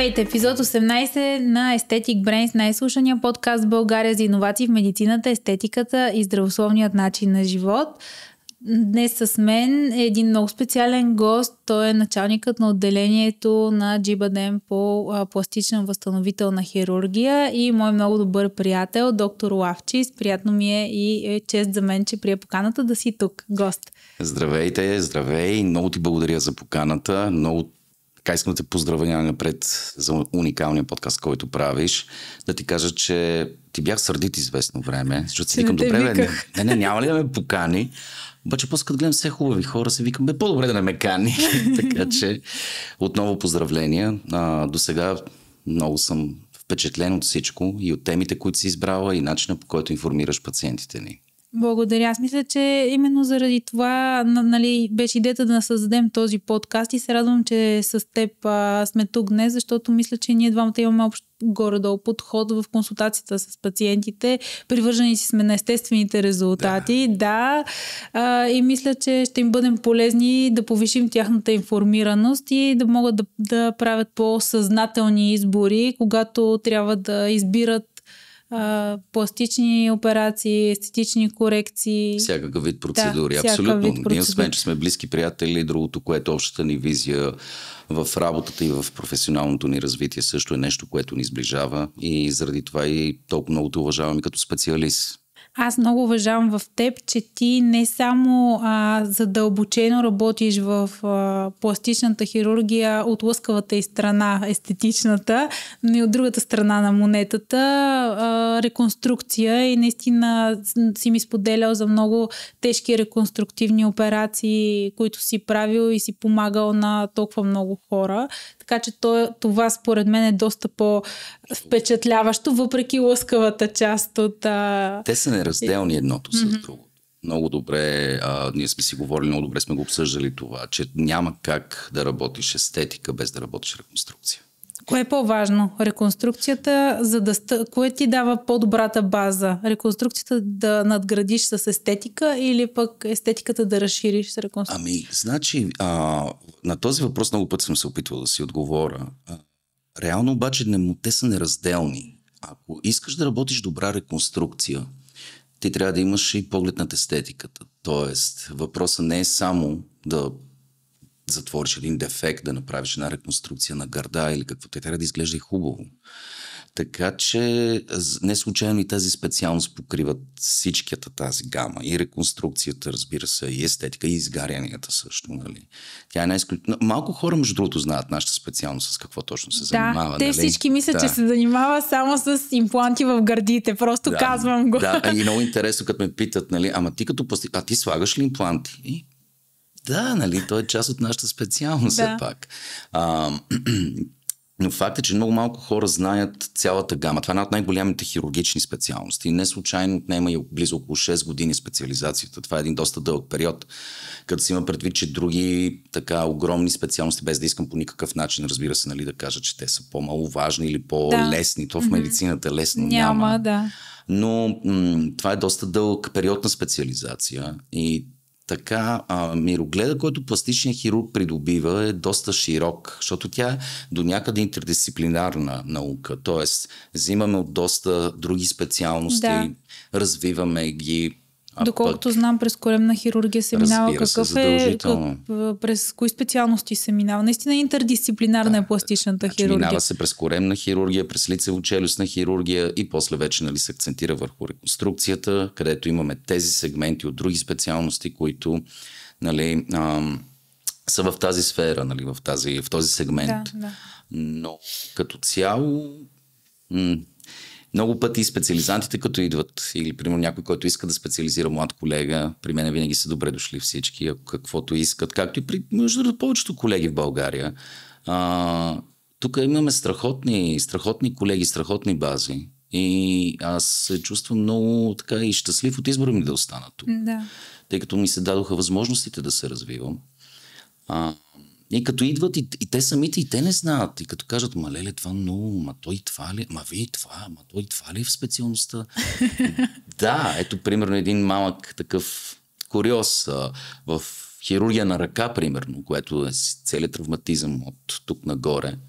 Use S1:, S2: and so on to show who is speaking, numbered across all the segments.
S1: Здравейте! Епизод 18 на Aesthetic Brains, най-слушания подкаст в България за иновации в медицината, естетиката и здравословният начин на живот. Днес с мен е един много специален гост. Той е началникът на отделението на Джибаден по пластична възстановителна хирургия и мой много добър приятел, доктор Лавчис. Приятно ми е и е чест за мен, че прия поканата да си тук, гост.
S2: Здравейте, здравей. Много ти благодаря за поканата. Много така искам да те поздравя напред за уникалния подкаст, който правиш. Да ти кажа, че ти бях сърдит известно време, защото си викам, добре, бе, не, не, не, няма ли да ме покани? Обаче после като гледам все хубави хора, се викам, бе, по-добре да не ме кани. така че отново поздравления. А, до сега много съм впечатлен от всичко и от темите, които си избрала и начина по който информираш пациентите ни.
S1: Благодаря. Аз мисля, че именно заради това нали, беше идеята да създадем този подкаст и се радвам, че с теб а, сме тук днес, защото мисля, че ние двамата имаме общ горе-долу подход в консултацията с пациентите. Привържени си сме на естествените резултати, да. да а, и мисля, че ще им бъдем полезни да повишим тяхната информираност и да могат да, да правят по-съзнателни избори, когато трябва да избират а, пластични операции, естетични корекции. Всякакъв вид процедури. Да, Абсолютно. Вид процедури. Ние освен, че
S2: сме близки приятели, другото, което е общата ни визия в работата и в професионалното ни развитие също е нещо, което ни сближава и заради това и толкова много те уважавам и като специалист
S1: аз много уважавам в теб, че ти не само а, задълбочено работиш в а, пластичната хирургия от лъскавата и страна, естетичната, но и от другата страна на монетата, а, реконструкция и наистина си ми споделял за много тежки реконструктивни операции, които си правил и си помагал на толкова много хора. Така че то, това според мен е доста по-впечатляващо, въпреки лъскавата част от... А... Те са неразделни разделни едното с mm-hmm. другото.
S2: Много добре, а, ние сме си говорили, много добре сме го обсъждали това, че няма как да работиш естетика без да работиш
S1: реконструкция. Кое е по-важно? Реконструкцията, за да ст... кое ти дава по-добрата база? Реконструкцията да надградиш с естетика или пък естетиката да разшириш с реконструкция? Ами,
S2: значи, а, на този въпрос много път съм се опитвал да си отговоря. Реално обаче не, те са неразделни. Ако искаш да работиш добра реконструкция, ти трябва да имаш и поглед над естетиката. Тоест, въпросът не е само да затвориш един дефект, да направиш една реконструкция на гърда или какво. Те трябва да изглежда и хубаво. Така че не случайно и тази специалност покриват всичката тази гама. И реконструкцията, разбира се, и естетика, и изгарянията също. Нали? Тя е най Малко хора, между другото, знаят нашата специалност с какво точно се да, занимава. Те нали? всички мислят, да. че се
S1: занимава само с импланти в гърдите. Просто да, казвам го. Да, и много
S2: интересно, като ме питат, нали, ама ти като пости... а ти слагаш ли импланти? да, нали, Той е част от нашата специалност, все да. пак. А, Но факт е, че много малко хора знаят цялата гама. Това е една от най-голямите хирургични специалности. Не случайно отнема и близо около 6 години специализацията. Това е един доста дълъг период, като си има предвид, че други така огромни специалности, без да искам по никакъв начин, разбира се, нали, да кажа, че те са по-маловажни или по-лесни. Да. То в медицината лесно няма. няма да. Но м- това е доста дълъг период на специализация и така, а, мирогледа, който пластичният хирург придобива, е доста широк, защото тя е до някъде интердисциплинарна наука. Тоест, взимаме от доста други специалности, да. развиваме ги,
S1: а Доколкото пък... знам, през коремна хирургия се минава какъв е, как, през кои специалности се минава. Наистина е интердисциплинарна да, е пластичната значи, хирургия. Минава се
S2: през коремна хирургия, през лицево-челюстна хирургия и после вече нали, се акцентира върху реконструкцията, където имаме тези сегменти от други специалности, които нали, ам, са в тази сфера, нали, в, тази, в този сегмент. Да, да. Но като цяло м- много пъти специализантите, като идват, или примерно някой, който иска да специализира млад колега, при мен винаги са добре дошли всички, ако каквото искат, както и при между повечето колеги в България. А, тук имаме страхотни, страхотни колеги, страхотни бази. И аз се чувствам много така и щастлив от избора ми да остана тук. Да. Тъй като ми се дадоха възможностите да се развивам. А, и като идват и, и те самите, и те не знаят. И като кажат, ма леле, това много, ма той това ли, ма вие това, ма той това ли е в специалността? да, ето примерно един малък такъв куриоз а, в хирургия на ръка, примерно, което е целият травматизъм от тук нагоре –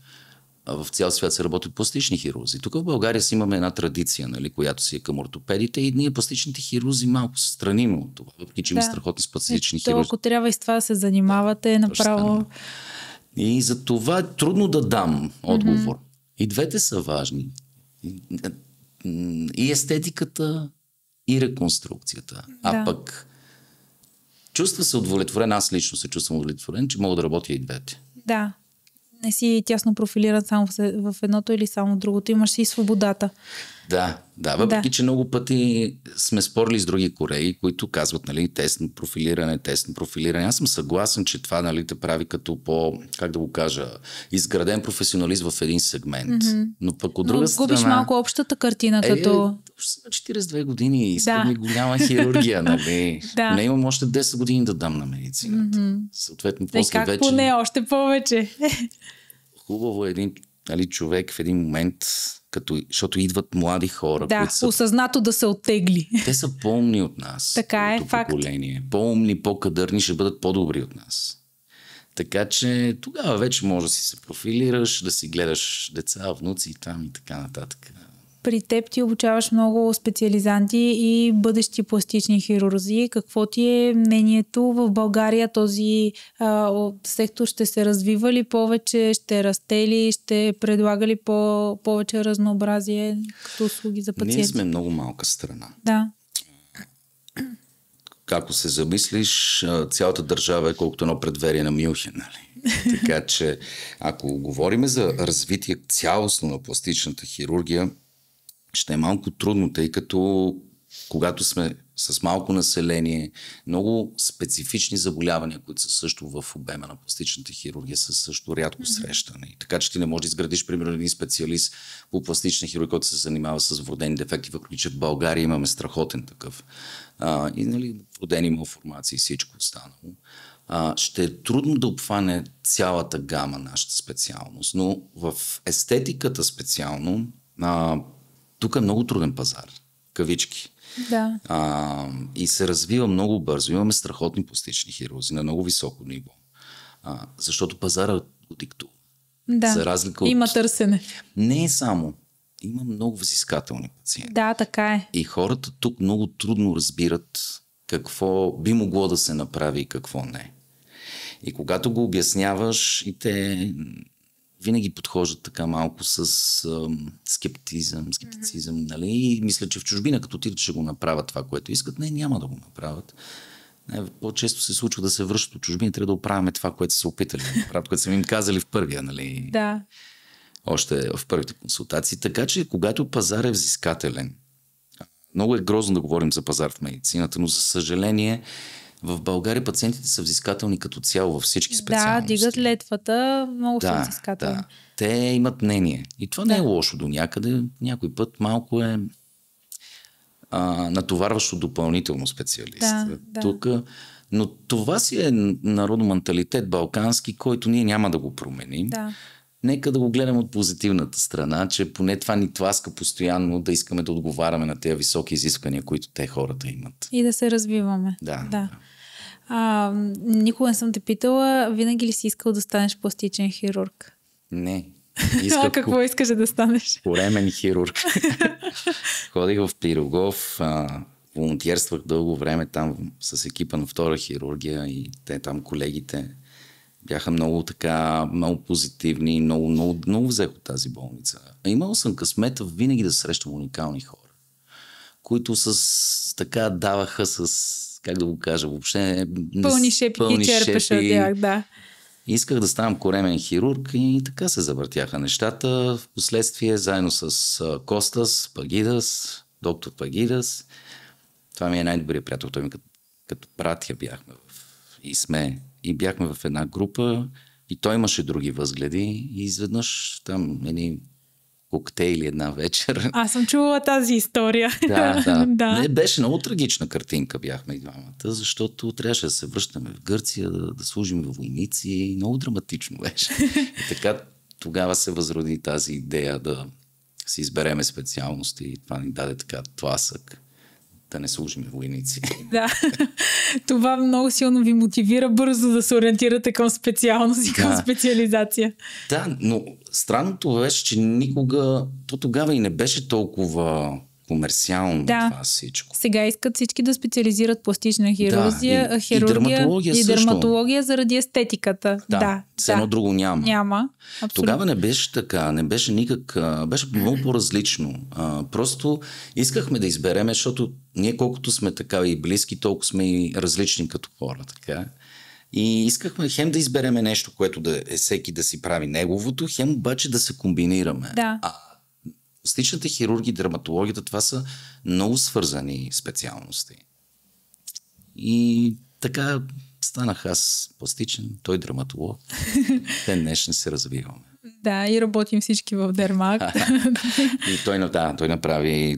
S2: в цял свят се работят пластични хирурзи. Тук в България си имаме една традиция, нали, която си е към ортопедите и ние пластичните хирурзи малко се страним от това, въпреки че да. има страхотни пластични е, хирурзи. Ако
S1: трябва и с това да се занимавате, да, направо...
S2: И за това е трудно да дам отговор. Mm-hmm. И двете са важни. И естетиката, и реконструкцията. Да. А пък чувства се удовлетворен, аз лично се чувствам удовлетворен, че мога да работя и двете.
S1: Да, не си тясно профилиран само в едното или само в другото. Имаш си свободата
S2: да, да, въпреки да. че много пъти сме спорили с други колеги, които казват, нали, тесно профилиране, тесно профилиране. Аз съм съгласен, че това, нали, те прави като по, как да го кажа, изграден професионалист в един сегмент. Mm-hmm. Но пък от друга Но страна... губиш малко
S1: общата картина, е, като... Е, 42
S2: години, и да. ми голяма хирургия, нали? да. Не имам още 10 години да дам на
S1: медицината. Mm-hmm. Съответно,
S2: е, после и как вече... поне
S1: още повече?
S2: Хубаво е един нали, човек в един момент, като, защото идват млади хора. Да, които са,
S1: осъзнато да се оттегли. Те са по-умни от нас. Така е, факт.
S2: По-умни, по-кадърни, ще бъдат по-добри от нас. Така че тогава вече може да си се профилираш, да си гледаш деца, внуци и там и така нататък
S1: при теб ти обучаваш много специализанти и бъдещи пластични хирурзи. Какво ти е мнението в България? Този а, сектор ще се развива ли повече? Ще расте ли? Ще предлага ли по- повече разнообразие като услуги за пациенти? Ние сме много
S2: малка страна. Да. Ако се замислиш, цялата държава е колкото едно предверие на Мюнхен, нали? така че, ако говорим за развитие цялостно на пластичната хирургия, ще е малко трудно, тъй като когато сме с малко население, много специфични заболявания, които са също в обема на пластичната хирургия, са също рядко срещани. Така че ти не можеш да изградиш, примерно, един специалист по пластична хирургия, който се занимава с вродени дефекти, въпреки че в България имаме страхотен такъв. А, и нали, вродени малформации и всичко останало. А, ще е трудно да обхване цялата гама нашата специалност, но в естетиката специално а, тук е много труден пазар, кавички. Да. А, и се развива много бързо. Имаме страхотни пластични хирурзи на много високо ниво. А, защото пазара го диктува.
S1: Да. За разлика от... Има търсене.
S2: Не е само. Има много взискателни пациенти.
S1: Да, така е.
S2: И хората тук много трудно разбират какво би могло да се направи и какво не. И когато го обясняваш, и те винаги подхождат така малко с ам, скептизъм, скептицизъм, mm-hmm. нали? И мисля, че в чужбина, като ти ще го направят това, което искат. Не, няма да го направят. Не, по-често се случва да се връщат от чужбина и трябва да оправяме това, което са опитали да направят, което са им казали в първия, нали? Да. Още в първите консултации. Така че, когато пазар е взискателен, много е грозно да говорим за пазар в медицината, но за съжаление в България пациентите са взискателни като цяло във всички специалности. Да,
S1: дигат летвата, много да, са взискателни. Да.
S2: Те имат мнение. И това да. не е лошо до някъде. Някой път малко е а, натоварващо допълнително специалист. Да, да. Тук, но това си е народоманталитет балкански, който ние няма да го променим. Да. Нека да го гледам от позитивната страна, че поне това ни тласка постоянно да искаме да отговаряме на тези високи изисквания, които те хората имат.
S1: И да се развиваме. Да. да. А, никога не съм те питала, винаги ли си искал да станеш пластичен хирург?
S2: Не. Исках, а какво
S1: искаш да станеш?
S2: Поремен хирург. Ходих в Пирогов, а, волонтирствах дълго време там с екипа на втора хирургия и те там колегите бяха много така, много позитивни, много, много, много взех от тази болница. А Имал съм късмета винаги да срещам уникални хора, които с така даваха с как да го кажа, въобще... Пълни шепи пълни и черпеш от тях, да. Исках да ставам коремен хирург и така се завъртяха нещата. Впоследствие, заедно с Костас, Пагидас, доктор Пагидас, това ми е най-добрият приятел. Той ми като, като братя бяхме в, и сме. И бяхме в една група и той имаше други възгледи и изведнъж там едни коктейли една вечер.
S1: Аз съм чувала тази история. Да, да. да. Не, беше
S2: много трагична картинка, бяхме и двамата, защото трябваше да се връщаме в Гърция, да, да служим в войници и много драматично беше. И така тогава се възроди тази идея да си избереме специалности и това ни даде така тласък да не служим войници.
S1: Да, това много силно ви мотивира бързо да се ориентирате към специалност и към да. специализация.
S2: Да, но странното беше, че никога, то тогава и не беше толкова комерциално да. това
S1: всичко. Сега искат всички да специализират пластична хирургия, да, и, хирургия и дерматология, и дерматология също. заради естетиката. Да, да едно да. друго няма. Няма. Абсолютно. Тогава
S2: не беше така, не беше никак, беше много по-различно. А, просто искахме да избереме, защото ние колкото сме така и близки, толкова сме и различни като хора. Така. И искахме хем да избереме нещо, което да е всеки да си прави неговото, хем обаче да се комбинираме. Да. А, пластичната хирурги и това са много свързани специалности. И така станах аз пластичен, той драматолог. Те днешни се развиваме.
S1: Да, и работим всички в Дермак.
S2: и той, да, той направи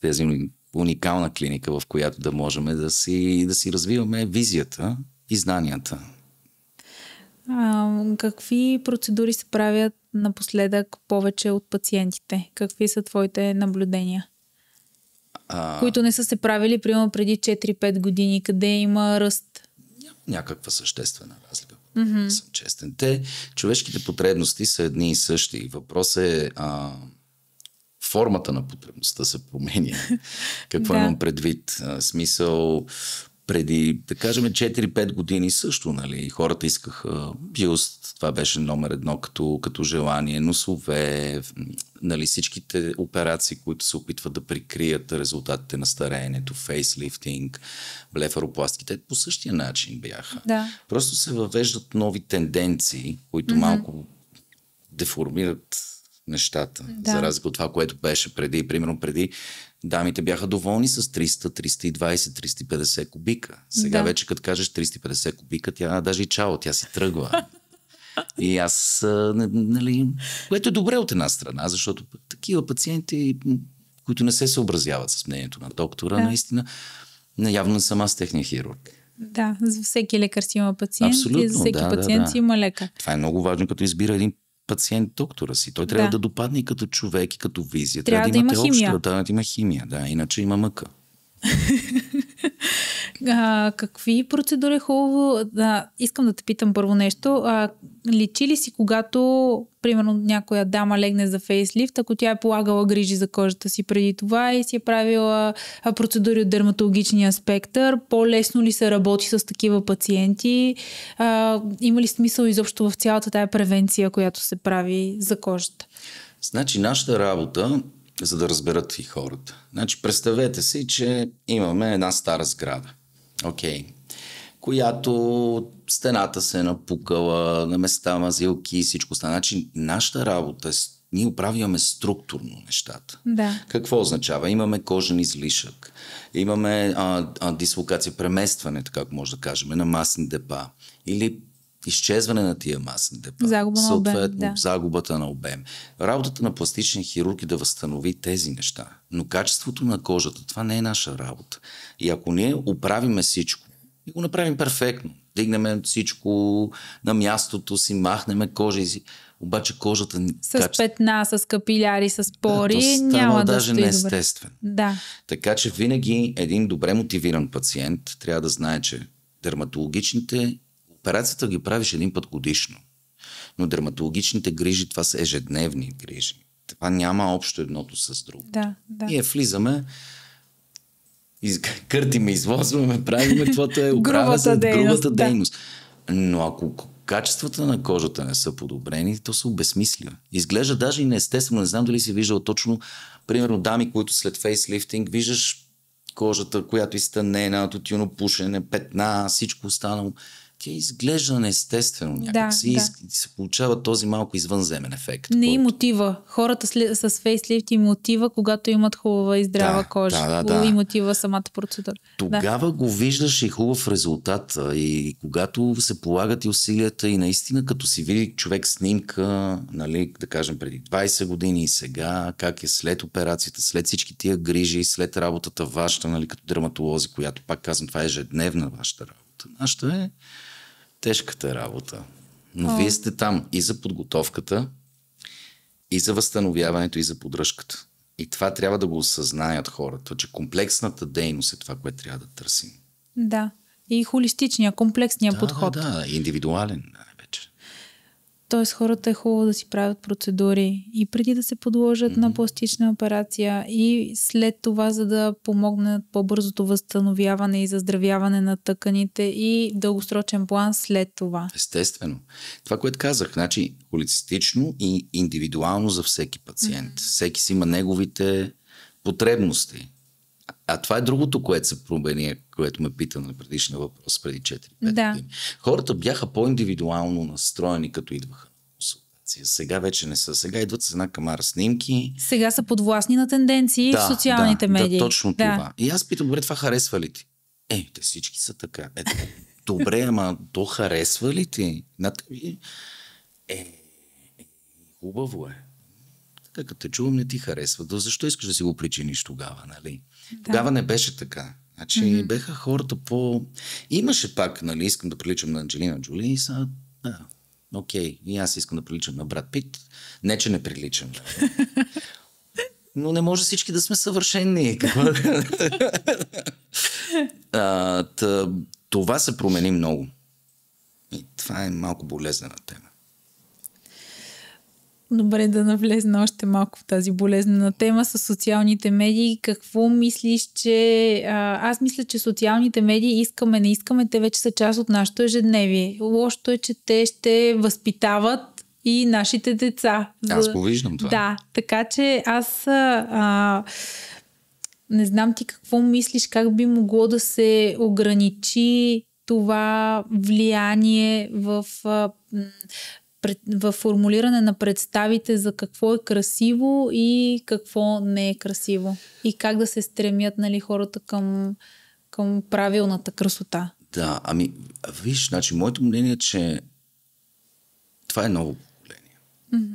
S2: тези уникална клиника, в която да можем да си, да си развиваме визията и знанията.
S1: А, какви процедури се правят напоследък повече от пациентите? Какви са твоите наблюдения? А... Които не са се правили, примерно преди 4-5 години, къде има ръст?
S2: Няма някаква съществена разлика. Mm-hmm. Съм честен. Те, човешките потребности са едни и същи. Въпрос е а, формата на потребността се променя. Какво да. имам предвид? А, смисъл, преди, да кажем, 4-5 години също, нали, хората искаха бюст, това беше номер едно като, като желание, носове, нали, всичките операции, които се опитват да прикрият резултатите на стареенето, фейслифтинг, блефаропластките, по същия начин бяха. Да. Просто се въвеждат нови тенденции, които mm-hmm. малко деформират нещата, да. за разлика от това, което беше преди. Примерно преди дамите бяха доволни с 300, 320, 350 кубика. Сега да. вече като кажеш 350 кубика, тя даже и чао, тя си тръгва. И аз, нали, което е добре от една страна, защото такива пациенти, които не се съобразяват с мнението на доктора, да. наистина, явно не съм аз техния хирург.
S1: Да, за всеки лекар си има пациент Абсолютно, и за всеки да, пациент да, да. си има лекар.
S2: Това е много важно, като избира един пациент доктора си. Той трябва да, да допадне и като човек, и като визия. Трябва, трябва да, да има химия. Трябва да има химия, да, иначе има мъка.
S1: А, какви процедури е хубаво? Да, искам да те питам първо нещо. А, личи ли си, когато, примерно, някоя дама легне за фейслифт, ако тя е полагала грижи за кожата си преди това и си е правила процедури от дерматологичния спектър, по-лесно ли се работи с такива пациенти? А, има ли смисъл изобщо в цялата тая превенция, която се прави за кожата?
S2: Значи, нашата работа за да разберат и хората. Значи, представете си, че имаме една стара сграда. Окей. Okay. Която стената се е напукала, на места мазилки и всичко. Значи нашата работа е ние оправяме структурно нещата. Да. Какво означава? Имаме кожен излишък, имаме а, а, дислокация, преместване, така може да кажем, на масни депа или изчезване на тия масни
S1: депа. Загуба Съответно, на обем, да.
S2: загубата на обем. Работата на пластичен хирург е да възстанови тези неща. Но качеството на кожата, това не е наша работа. И ако ние оправиме всичко, и го направим перфектно, дигнем всичко на мястото си, махнеме кожа и си, обаче кожата С качество...
S1: петна, с капиляри, с пори, да, няма даже да даже неестествен. Да.
S2: Така че винаги един добре мотивиран пациент трябва да знае, че дерматологичните Операцията ги правиш един път годишно. Но дерматологичните грижи, това са ежедневни грижи. Това няма общо едното с друго.
S1: Да, да. Ние
S2: влизаме, из... къртиме, извозваме, правиме това е грубата, за... дейност, грубата да. дейност. Но ако качествата на кожата не са подобрени, то се обезмисля. Изглежда даже и неестествено. Не знам дали си виждал точно, примерно, дами, които след фейслифтинг виждаш кожата, която изтънена, тютюно пушене, петна, всичко останало тя изглежда неестествено някакси да, и да. се получава този малко извънземен ефект.
S1: Не който... и мотива. Хората с, с фейслифт и мотива, когато имат хубава и здрава да, кожа. Да, да, да. Им самата процедура. Тогава
S2: да. го виждаш и хубав резултат. И когато се полагат и усилията и наистина като си види човек снимка, нали, да кажем преди 20 години и сега, как е след операцията, след всички тия грижи, след работата вашата, нали, като драматолози, която пак казвам, това е ежедневна вашата работа. Нашата е тежката работа. Но а. вие сте там и за подготовката, и за възстановяването, и за поддръжката. И това трябва да го осъзнаят хората, че комплексната дейност е това, което трябва да търсим.
S1: Да. И холистичния, комплексния да, подход. Да,
S2: да, индивидуален.
S1: Тоест хората е хубаво да си правят процедури и преди да се подложат mm-hmm. на пластична операция и след това, за да помогнат по-бързото възстановяване и заздравяване на тъканите и дългосрочен план след това.
S2: Естествено. Това, което казах, значи холистично и индивидуално за всеки пациент. Mm-hmm. Всеки си има неговите потребности. А това е другото, което се промени, което ме пита на нали, предишния въпрос преди 4-5 да. години. Хората бяха по-индивидуално настроени, като идваха на консултация. Сега вече не са. Сега идват с една камара снимки.
S1: Сега са подвластни на тенденции да, в социалните да, медии. Да, точно да. това.
S2: И аз питам, добре, това харесва ли ти? Е, те всички са така. Е, добре, ама то харесва ли ти? Е, е, е, хубаво е. Те като те чувам, не ти харесва. То защо искаш да си го причиниш тогава, нали? Да. Тогава не беше така. Значи mm-hmm. беха хората по... Имаше пак, нали, искам да приличам на Анджелина Джоли и са... Да, окей, okay. и аз искам да приличам на Брат Пит. Не, че не приличам. Нали? Но не може всички да сме съвършени. а, това се промени много. И това е малко болезнена тема.
S1: Добре, да навлезна още малко в тази болезнена тема с социалните медии. Какво мислиш, че... А, аз мисля, че социалните медии искаме, не искаме, те вече са част от нашето ежедневие. Лошото е, че те ще възпитават и нашите деца. Аз го виждам това. Да, така че аз а, не знам ти какво мислиш, как би могло да се ограничи това влияние в а, в формулиране на представите за какво е красиво и какво не е красиво. И как да се стремят нали, хората към, към правилната красота.
S2: Да, ами, виж, значи, моето мнение е, че това е ново поколение. Mm-hmm.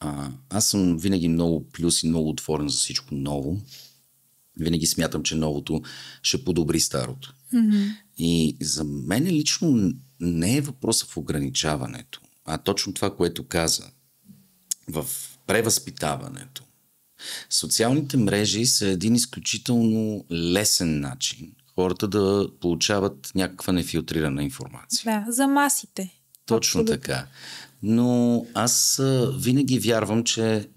S2: А, аз съм винаги много плюс и много отворен за всичко ново. Винаги смятам, че новото ще подобри старото. Mm-hmm. И за мен лично не е въпроса в ограничаването а точно това, което каза, в превъзпитаването, социалните мрежи са един изключително лесен начин хората да получават някаква нефилтрирана
S1: информация. Да, за масите.
S2: Точно така. Но аз винаги вярвам, че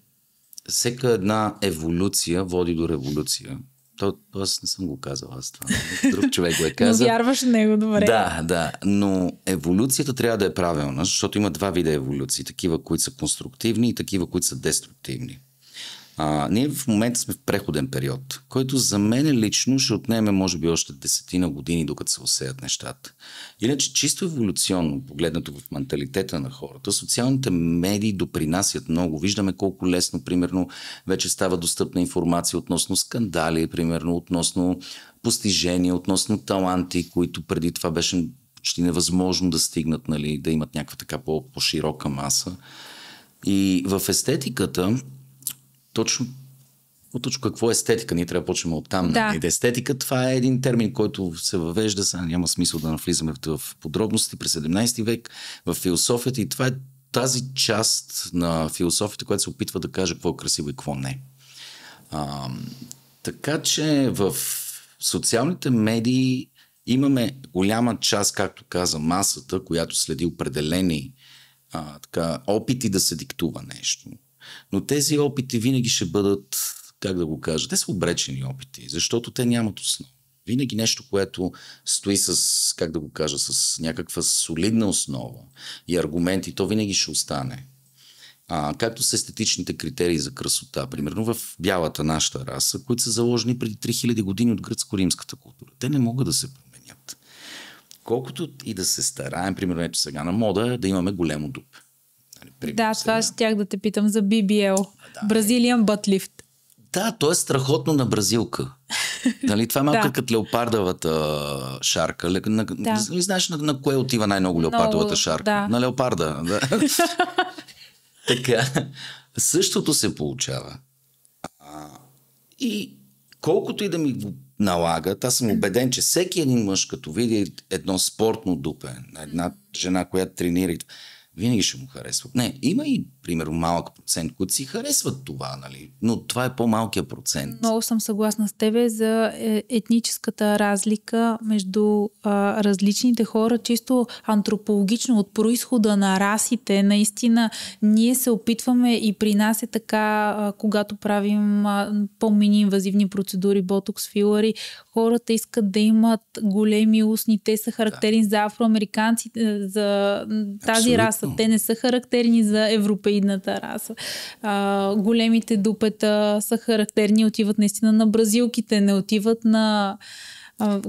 S2: всяка една еволюция води до революция. То, аз не съм го казал аз това. Друг човек го е казал. Но
S1: вярваш него, добре. Да,
S2: да. Но еволюцията трябва да е правилна, защото има два вида еволюции. Такива, които са конструктивни и такива, които са деструктивни. А, ние в момента сме в преходен период, който за мен лично ще отнеме може би още десетина години, докато се усеят нещата. Иначе чисто еволюционно, погледнато в менталитета на хората, социалните медии допринасят много. Виждаме колко лесно, примерно, вече става достъпна информация относно скандали, примерно, относно постижения, относно таланти, които преди това беше почти невъзможно да стигнат, нали, да имат някаква така по-широка маса. И в естетиката, точно точно какво е естетика. Ние трябва да почнем от там. Да. Нали? Естетика това е един термин, който се въвежда, сега няма смисъл да навлизаме в подробности, през 17 век, в философията и това е тази част на философията, която се опитва да каже какво е красиво и какво не. А, така че в социалните медии имаме голяма част, както каза масата, която следи определени а, така, опити да се диктува нещо. Но тези опити винаги ще бъдат, как да го кажа, те са обречени опити, защото те нямат основа. Винаги нещо, което стои с, как да го кажа, с някаква солидна основа и аргументи, то винаги ще остане. А, както с естетичните критерии за красота, примерно в бялата нашата раса, които са заложени преди 3000 години от гръцко-римската култура. Те не могат да се променят. Колкото и да се стараем, примерно ето сега на мода, да имаме големо дупе.
S1: Нали, Пример, да, това ще тях да те питам за BBL. Да, е. Бразилиан бътлифт. Да,
S2: то е страхотно на бразилка. Нали, това е малко да. като леопардовата шарка. На, да.
S1: Знаеш на, на
S2: кое отива най-много леопардовата Много, шарка? Да. На леопарда. Да. така, същото се получава. А, и колкото и да ми го налагат, аз съм убеден, че всеки един мъж, като види едно спортно дупе, на една жена, която тренира, винаги ще му харесва. Не, има и примерно малък процент, които си харесват това, нали? но това е по-малкия процент.
S1: Много съм съгласна с тебе за е, етническата разлика между а, различните хора, чисто антропологично от происхода на расите. Наистина, ние се опитваме и при нас е така, а, когато правим а, по-мини инвазивни процедури, ботокс, филари, хората искат да имат големи устни, те са характерни да. за афроамериканците, за тази Абсолютно. раса, те не са характерни за европейците кокаидната раса. А, големите дупета са характерни, отиват наистина на бразилките, не отиват на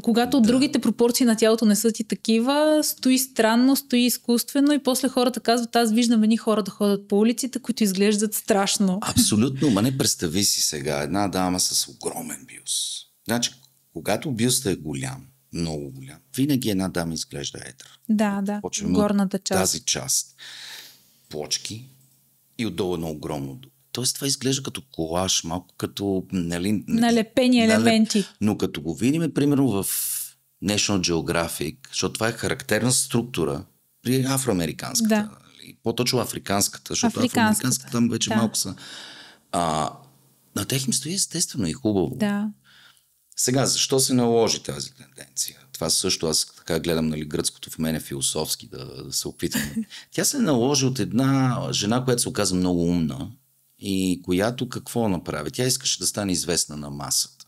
S1: когато да. другите пропорции на тялото не са ти такива, стои странно, стои изкуствено и после хората казват, аз виждам едни хора да ходят по улиците, които изглеждат страшно.
S2: Абсолютно, ма не представи си сега една дама с огромен бюс. Значи, когато бюста е голям, много голям, винаги една дама изглежда едра.
S1: Да, да, Почваме горната част. Тази
S2: част. Плочки, и отдолу едно огромно дупе. Тоест това изглежда като колаж, малко като... Нали,
S1: Налепени налеп... елементи.
S2: Но като го видим, примерно в National Geographic, защото това е характерна структура при афроамериканската.
S1: Да. Нали?
S2: По-точно африканската, защото африканската, африканската там вече да. малко са... А, на тях им стои естествено и хубаво. Да. Сега, защо се наложи тази тенденция? Това също аз така гледам нали, гръцкото в мене философски, да, да се опитам. Тя се наложи от една жена, която се оказа много умна и която какво направи? Тя искаше да стане известна на масата.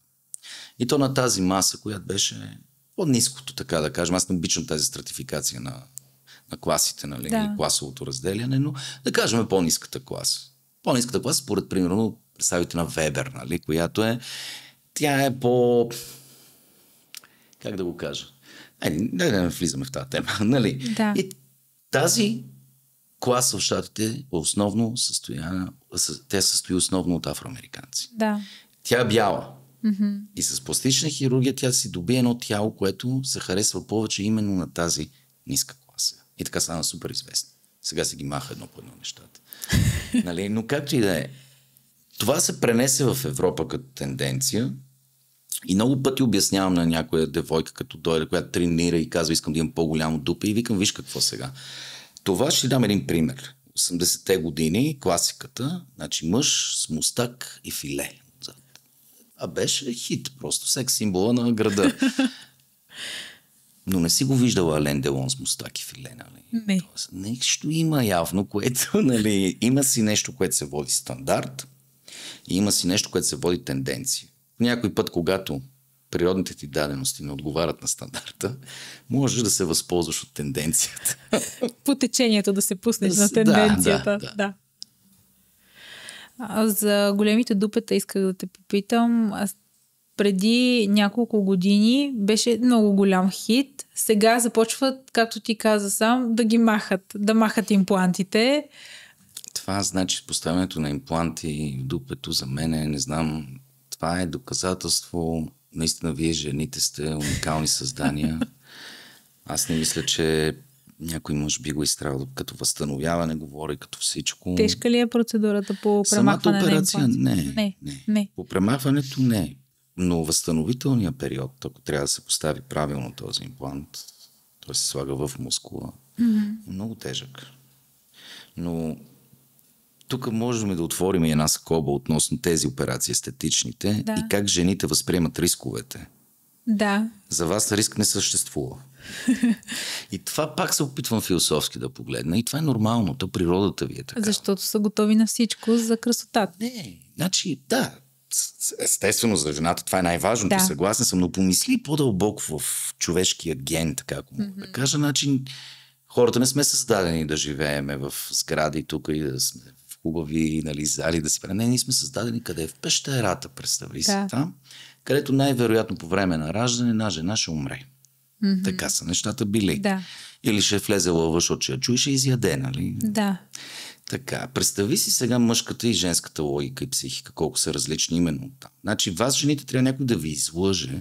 S2: И то на тази маса, която беше по-низкото, така да кажем. Аз не обичам тази стратификация на, на класите, нали, да. класовото разделяне, но да кажем по-низката класа. По-низката класа, според примерно представите на Вебер, нали, която е тя е по... Как да го кажа? Е, да, да не влизаме в тази тема. Нали? Да. И тази класа в щатите е основно състояна, те състои основно от афроамериканци. Да. Тя е бяла. Mm-hmm. И с пластична хирургия тя си доби едно тяло, което се харесва повече именно на тази ниска класа. И така стана супер известна. Сега се ги маха едно по едно нещата. нали? Но както и да е. Това се пренесе в Европа като тенденция и много пъти обяснявам на някоя девойка, като дойде, която тренира и казва, искам да имам по-голямо дупе и викам, виж какво сега. Това ще дам един пример. 80-те години, класиката, значи мъж с мустак и филе. А беше хит, просто секс символа на града. Но не си го виждала Ален Делон с мустак и филе,
S1: нали? Не.
S2: Тоест, нещо има явно, което, нали, има си нещо, което се води стандарт и има си нещо, което се води тенденция някой път, когато природните ти дадености не отговарят на стандарта, можеш да се възползваш от
S1: тенденцията. По течението да се пуснеш на тенденцията. Да, да, да. да. за големите дупета исках да те попитам. Аз преди няколко години беше много голям хит. Сега започват, както ти каза сам, да ги махат, да махат имплантите.
S2: Това значи поставянето на импланти в дупето за мен е, не знам, това е доказателство. Наистина, вие жените сте уникални създания. Аз не мисля, че някой мъж би го е изстрадал като възстановяване, говори като всичко. Тежка
S1: ли е процедурата по премахване Самата операция не, не, не, не.
S2: По премахването не. Но възстановителния период, ако трябва да се постави правилно този имплант, той се слага в мускула, mm-hmm. много тежък. Но тук можем да отворим една скоба относно тези операции, естетичните да. и как жените възприемат рисковете. Да. За вас риск не съществува. И това пак се опитвам философски да погледна. И това е нормално. Та природата ви е
S1: така. Защото са готови на всичко за красотата. Не, значи да.
S2: Естествено, за жената това е най-важното. Да. Съгласен съм, но помисли по-дълбоко в човешкия ген, така ако мога mm-hmm. да кажа. Значи, хората не сме създадени да живееме в сгради тук и да сме хубави нали, зали да си правим. Не, ние сме създадени къде? е В пещерата, представи да. си там, където най-вероятно по време на раждане една жена ще умре. Mm-hmm. Така са нещата били. Да. Или ще е влезе лъва, защото я чуй, ще изяде, нали? Да. Така, представи си сега мъжката и женската логика и психика, колко са различни именно там. Значи вас, жените, трябва някой да ви излъже,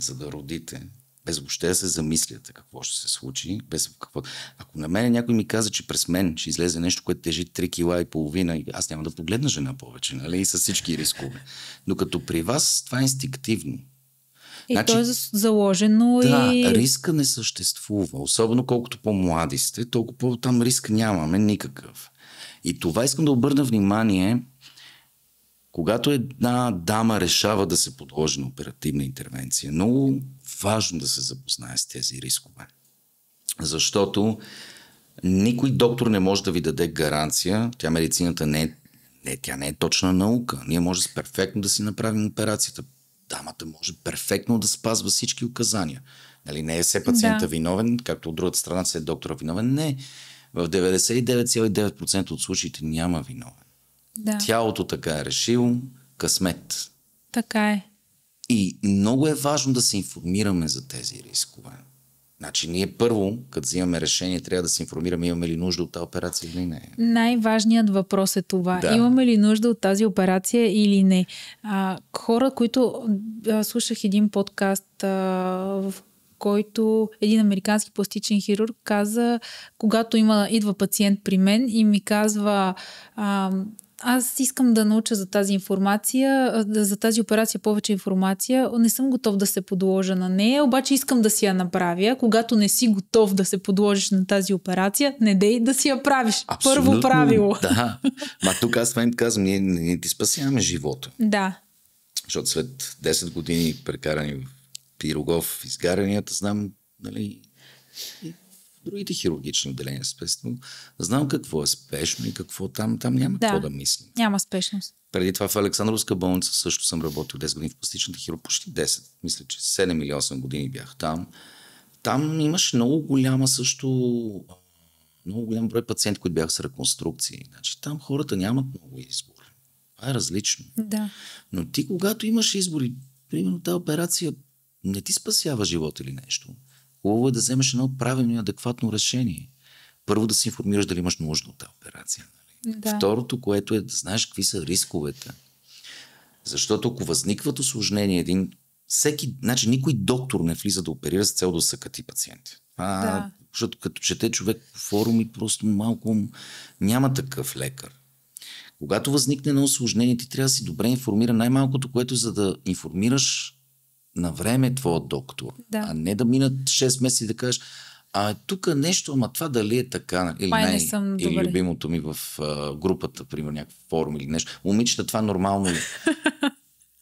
S2: за да родите без въобще да се замисляте какво ще се случи. Без какво... Ако на мен някой ми каза, че през мен ще излезе нещо, което тежи 3 кила и половина, аз няма да погледна жена повече, нали? И с всички рискове. Докато при вас това е инстинктивно. И значи, то е
S1: заложено да, и... риска
S2: не съществува. Особено колкото по-млади сте, толкова там риск нямаме никакъв. И това искам да обърна внимание, когато една дама решава да се подложи на оперативна интервенция, много важно да се запознае с тези рискове. Защото никой доктор не може да ви даде гаранция. Тя медицината не е, не, тя не е точна наука. Ние може перфектно да си направим операцията. Дамата може перфектно да спазва всички указания. Нали, не е все пациента да. виновен, както от другата страна се е доктора виновен. Не. В 99,9% от случаите няма виновен. Да. Тялото така е решило, късмет. Така е. И много е важно да се информираме за тези рискове. Значи ние първо, като взимаме решение, трябва да се информираме имаме ли нужда от тази операция или не.
S1: Най-важният въпрос е това. Да. Имаме ли нужда от тази операция или не. А, хора, които... А, слушах един подкаст, а, в който един американски пластичен хирург каза, когато има, идва пациент при мен и ми казва... А, аз искам да науча за тази информация, за тази операция повече информация. Не съм готов да се подложа на нея, обаче искам да си я направя. Когато не си готов да се подложиш на тази операция, не дей да си я правиш. Абсолютно, Първо правило. Да.
S2: Ма тук аз им казвам, ние, ние ти спасяваме живота. Да. Защото след 10 години прекарани в пирогов изгаранията, знам, нали, другите хирургични отделения, спешно. знам какво е спешно и какво там. Там няма да, какво да
S1: мисля. Няма спешност.
S2: Преди това в Александровска болница също съм работил 10 години в пластичната хирургия, почти 10, мисля, че 7 или 8 години бях там. Там имаш много голяма също много голям брой пациенти, които бяха с реконструкции. Значи, там хората нямат много избор. Това е различно. Да. Но ти, когато имаш избори, примерно тази операция не ти спасява живот или нещо, Хубаво е да вземеш едно правилно и адекватно решение. Първо да се информираш дали имаш нужда от тази операция. Нали? Да. Второто, което е да знаеш какви са рисковете. Защото ако възникват осложнения, един, всеки, значи никой доктор не влиза да оперира с цел да съкати пациенти. А, да. Защото като чете човек по форуми, просто малко няма такъв лекар. Когато възникне на осложнение, ти трябва да си добре информиран. Най-малкото, което за да информираш на време е твоят доктор, да. а не да минат 6 месеца и да кажеш, а тук нещо, ама това дали е така, нали, или Май не, не съм или любимото ми в а, групата, примерно някакъв форум или нещо. Момичета, това нормално ли? Е.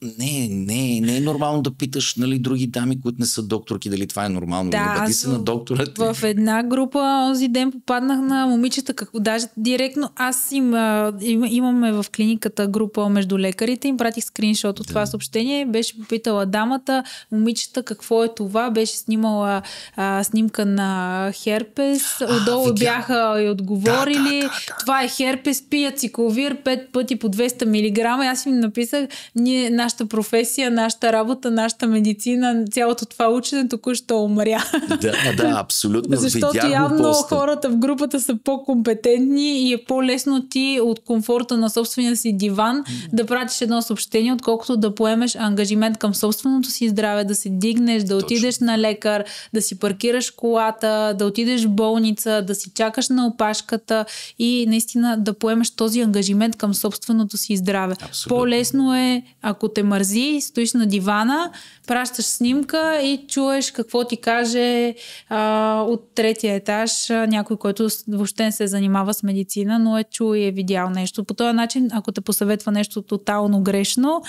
S2: не, не, не е нормално да питаш нали, други дами, които не са докторки, дали това е нормално. Да, нали? ти се на доктора.
S1: В една група онзи ден попаднах на момичета, какво, даже директно аз им, им, имаме в клиниката група между лекарите, им пратих скриншот от да. това съобщение, беше попитала дамата, момичета какво е това, беше снимала а, снимка на херпес, отдолу видя... бяха и отговорили, да, да, да, да. това е херпес, пият цикловир 5 пъти по 200 мг, аз им написах, ние, нашата професия, нашата работа, нашата медицина, цялото това учене току-що умря. Да,
S2: да, абсолютно. Защото явно просто. хората
S1: в групата са по-компетентни и е по-лесно ти от комфорта на собствения си диван да пратиш едно съобщение, отколкото да поемеш ангажимент към собственото си здраве, да се дигнеш, да Точно. отидеш на лекар, да си паркираш колата, да отидеш в болница, да си чакаш на опашката и наистина да поемеш този ангажимент към собственото си здраве. Абсолютно. По-лесно е, ако те мързи, стоиш на дивана, пращаш снимка и чуеш какво ти каже а, от третия етаж а, някой, който въобще не се занимава с медицина, но е чул и е видял нещо. По този начин, ако те посъветва нещо тотално грешно,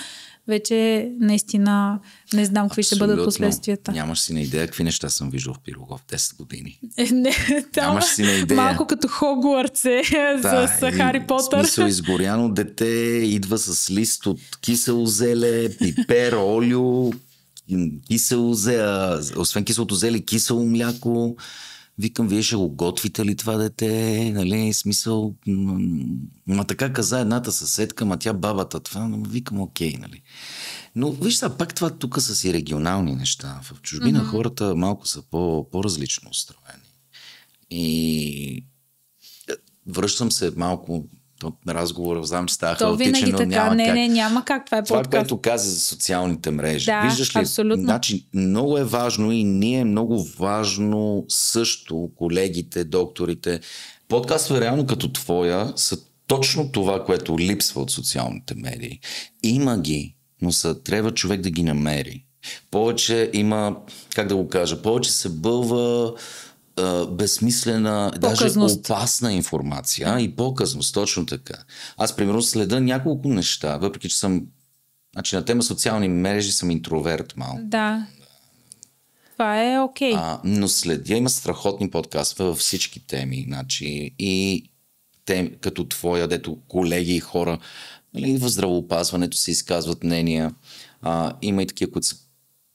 S1: вече наистина не знам какви ще бъдат последствията. Нямаш
S2: си на идея какви неща съм виждал в Пирогов 10 години.
S1: Е, не, там, Нямаш си на идея. Малко като Хогвартс да, с Хари Потър. Смисъл,
S2: изгоряно дете идва с лист от кисело зеле, пипер, олио, кисело, зе, освен киселото зеле, кисело мляко. Викам, вие ще го готвите ли това дете? Нали, смисъл... Ма така каза едната съседка, ма тя бабата това. Но викам, окей, нали. Но виж сега, пак това тук са си регионални неща. В чужбина mm-hmm. хората малко са по, по-различно устроени. И е, връщам се малко от разговора, знам, че става хаотичен, но така. няма не, как. Не,
S1: няма как, това е Това, е което
S2: каза за социалните мрежи. Да, Виждаш ли, абсолютно. Значи, много е важно и ние е много важно също, колегите, докторите, подкастове реално като твоя са точно това, което липсва от социалните медии. Има ги, но са, трябва човек да ги намери. Повече има, как да го кажа, повече се бълва безсмислена, даже опасна информация и показност, точно така. Аз, примерно, следа няколко неща, въпреки че съм. Значи на тема социални мрежи съм интроверт малко.
S1: Да. Това е окей. Okay.
S2: но следя, има страхотни подкаства във всички теми. Значи, и тем, като твоя, дето колеги и хора нали, в здравоопазването се изказват мнения. А, има и такива, които са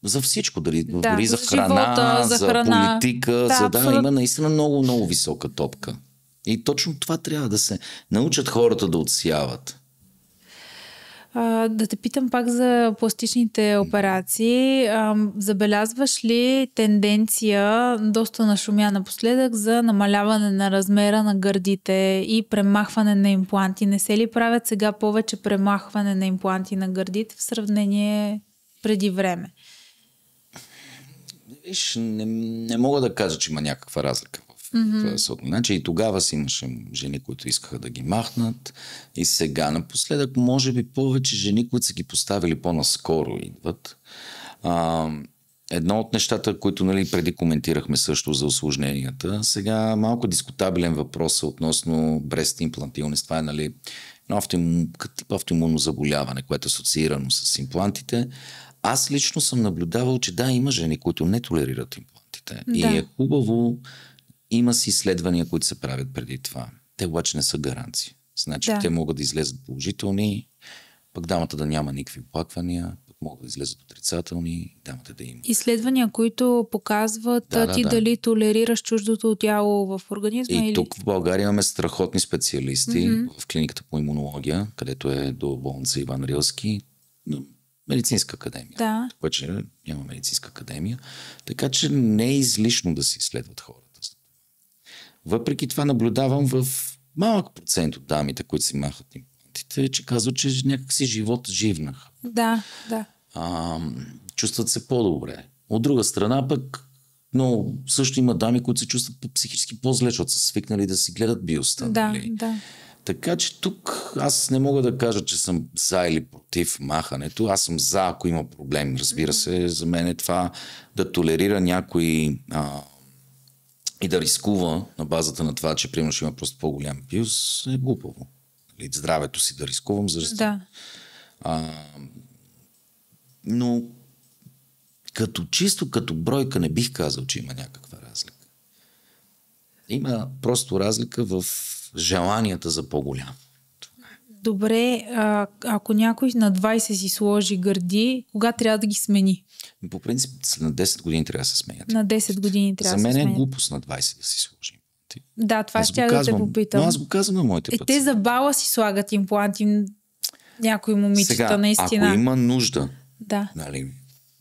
S2: за всичко, дали, да, дори за, за храна, живота, за, за храна. политика, да, за да, абсолютно. има наистина много, много висока топка. И точно това трябва да се научат хората да отсяват.
S1: А, да те питам пак за пластичните операции. А, забелязваш ли тенденция, доста нашумя напоследък, за намаляване на размера на гърдите и премахване на импланти? Не се ли правят сега повече премахване на импланти на гърдите в сравнение преди време?
S2: Виж, не, не мога да кажа, че има някаква разлика.
S1: Mm-hmm.
S2: Значи и тогава си имаше жени, които искаха да ги махнат. И сега напоследък, може би повече жени, които са ги поставили по-наскоро, идват. А, едно от нещата, които нали, преди коментирахме също за осложненията, сега малко дискутабелен въпрос е относно брест имплантилност. Това е нали, тип автоимунно заболяване, което е асоциирано с имплантите аз лично съм наблюдавал, че да, има жени, които не толерират имплантите. Да. И е хубаво, има си изследвания, които се правят преди това. Те обаче не са гаранции. Значи да. те могат да излезат положителни, пък дамата да няма никакви оплаквания, пък могат да излезат отрицателни, дамата
S1: да има. Изследвания, които показват да, да, ти да. дали толерираш чуждото тяло в организма. И или... тук
S2: в България имаме страхотни специалисти mm-hmm. в клиниката по имунология, където е до болница Иван Рилски медицинска академия. Да. Вече няма медицинска академия. Така че не е излишно да се изследват хората. Въпреки това наблюдавам в малък процент от дамите, които си махат имплантите, че казват, че някакси живот живнах.
S1: Да, да.
S2: А, чувстват се по-добре. От друга страна пък но също има дами, които се чувстват психически по-зле, защото са свикнали да си гледат биоста. Да, нали? да. Така че тук аз не мога да кажа, че съм за или против махането. Аз съм за, ако има проблем. Разбира се, за мен е това да толерира някой а, и да рискува на базата на това, че примерно ще има просто по-голям пилс, е глупаво. Нали, здравето си да рискувам, защото. Да. А, но като чисто, като бройка не бих казал, че има някаква разлика. Има просто разлика в желанията за по-голям.
S1: Добре, а, ако някой на 20 си сложи гърди, кога трябва да ги смени?
S2: По принцип, на 10 години трябва да се сменят.
S1: На 10 години трябва да се сменят. За мен е
S2: глупост на 20 да си сложим.
S1: Да, това аз ще я да те попитам. Но аз го
S2: казвам на моите пациенти. Е, те
S1: за бала си слагат импланти някои момичета, Сега, наистина. ако
S2: има нужда, да. нали,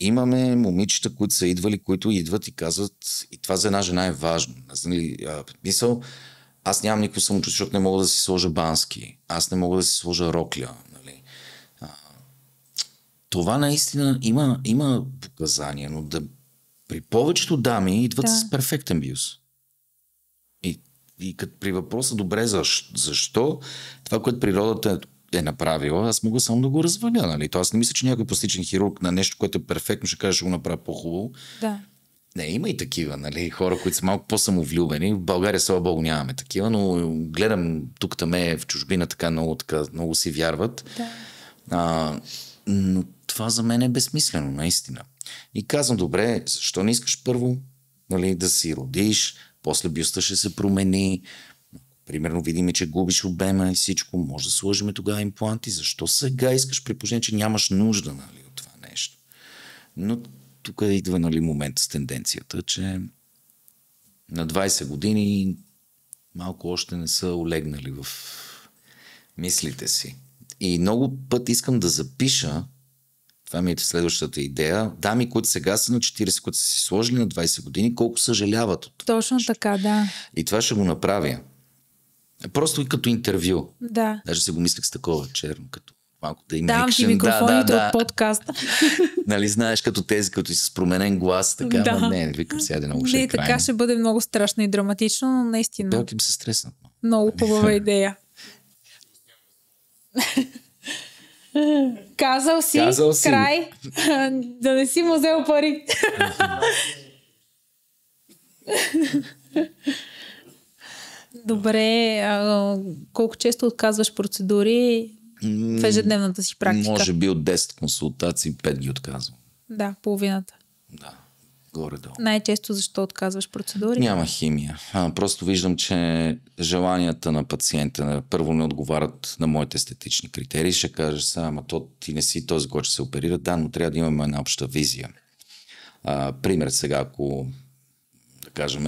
S2: имаме момичета, които са идвали, които идват и казват, и това за една жена е важно. Нали, а, мисъл, аз нямам никакво самочувствие, защото не мога да си сложа бански. Аз не мога да си сложа рокля. Нали? А, това наистина има, има показания, но да, при повечето дами идват да. с перфектен биус. И, и като при въпроса, добре, защо, защо това, което природата е направила, аз мога само да го разваля. Нали? То аз не мисля, че някой пластичен хирург на нещо, което е перфектно, ще каже, ще го направя по-хубаво. Да не, има и такива, нали? Хора, които са малко по-самовлюбени. В България, слава богу, нямаме такива, но гледам тук таме в чужбина, така много, така, много си вярват. Да. А, но това за мен е безсмислено, наистина. И казвам, добре, защо не искаш първо нали, да си родиш, после бюста ще се промени, примерно видим, че губиш обема и всичко, може да сложим тогава импланти, защо сега искаш при че нямаш нужда нали, от това нещо. Но тук идва нали, момент с тенденцията, че на 20 години малко още не са олегнали в мислите си. И много път искам да запиша, това ми е следващата идея, дами, които сега са на 40, които са си сложили на 20 години, колко съжаляват от
S1: това. Точно така, да.
S2: И това ще го направя. Просто и като интервю. Да. Даже се го мислях с такова черно, като малко да има Давам ти микрофоните да, да, от подкаста. нали знаеш, като тези, като си с променен глас, така, да. ма, не, викам сега да много ще Не, така ще
S1: бъде много страшно и драматично, но наистина. Да, им се стресна. Много хубава идея. Казал си, Казал си, край, да не си му взел пари. Добре, а, колко често отказваш процедури
S2: в ежедневната си практика. Може би от 10 консултации 5 ги отказвам.
S1: Да, половината. Да, горе-долу. Най-често защо отказваш процедури? Няма
S2: химия. А, просто виждам, че желанията на пациента първо не отговарят на моите естетични критерии. Ще кажеш, сега, ама то ти не си този, който ще се оперира. Да, но трябва да имаме една обща визия. А, пример сега, ако да кажем,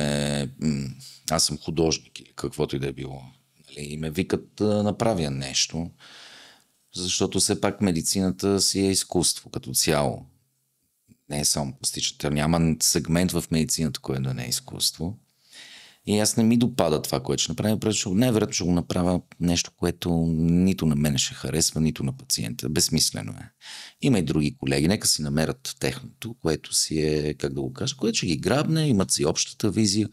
S2: аз съм художник или каквото и да е било. Нали, и ме викат да направя нещо защото все пак медицината си е изкуство като цяло. Не е само пластичната. Няма сегмент в медицината, което да не е изкуство. И аз не ми допада това, което ще направя, защото най-вероятно ще го направя нещо, което нито на мене ще харесва, нито на пациента. Безсмислено е. Има и други колеги, нека си намерят техното, което си е, как да го кажа, което ще ги грабне, имат си общата визия.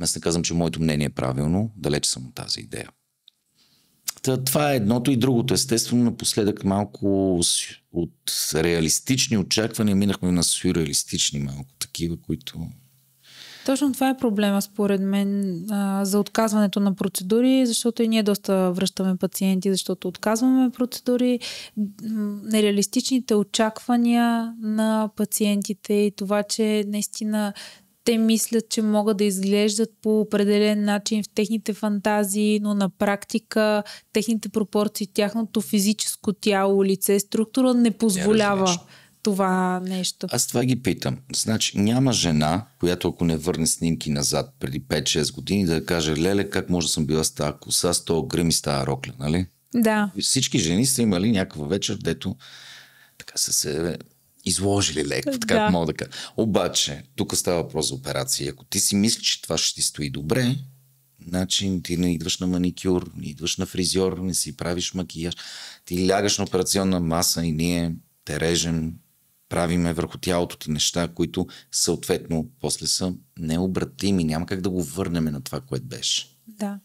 S2: Аз не казвам, че моето мнение е правилно, далеч съм от тази идея. Та, това е едното и другото. Естествено, напоследък малко от реалистични очаквания минахме на сюрреалистични малко такива, които
S1: точно това е проблема, според мен, за отказването на процедури, защото и ние доста връщаме пациенти, защото отказваме процедури, нереалистичните очаквания на пациентите и това, че наистина те мислят, че могат да изглеждат по определен начин в техните фантазии, но на практика техните пропорции, тяхното физическо тяло, лице, структура не позволява не това нещо. Аз
S2: това ги питам. Значи няма жена, която ако не върне снимки назад преди 5-6 години да каже, леле, как може да съм била с тази коса, с този грим и с тази рокля, нали? Да. Всички жени са имали някаква вечер, дето така са се изложили леко, така да. мога да кажа. Обаче, тук става въпрос за операция. Ако ти си мислиш, че това ще ти стои добре, значи ти не идваш на маникюр, не идваш на фризьор, не си правиш макияж, ти лягаш на операционна маса и ние те режем, правиме върху тялото ти неща, които съответно после са необратими. Няма как да го върнем на това, което беше.
S1: Да.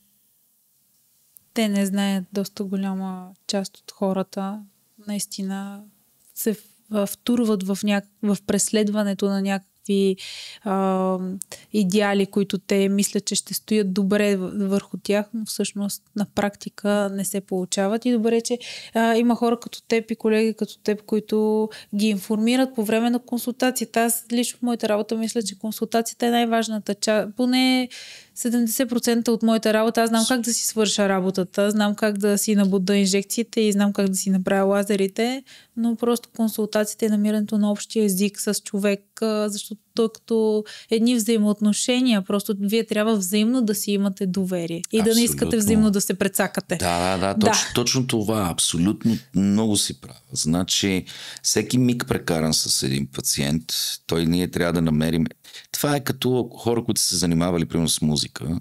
S1: Те не знаят доста голяма част от хората. Наистина се втурват в, няк... в преследването на някакъв някакви а, идеали, които те мислят, че ще стоят добре върху тях, но всъщност на практика не се получават. И добре, че а, има хора като теб и колеги като теб, които ги информират по време на консултацията. Аз лично в моята работа мисля, че консултацията е най-важната част. Поне 70% от моята работа, аз знам как да си свърша работата, знам как да си набуда инжекциите и знам как да си направя лазерите, но просто консултациите е намирането на общия език с човек, защото нещо като едни взаимоотношения. Просто вие трябва взаимно да си имате доверие и абсолютно. да не искате взаимно да се прецакате. Да, да, да, да. Точно,
S2: точно това. Абсолютно много си права. Значи, всеки миг прекаран с един пациент, той ние трябва да намерим. Това е като хора, които са се занимавали, примерно, с музика.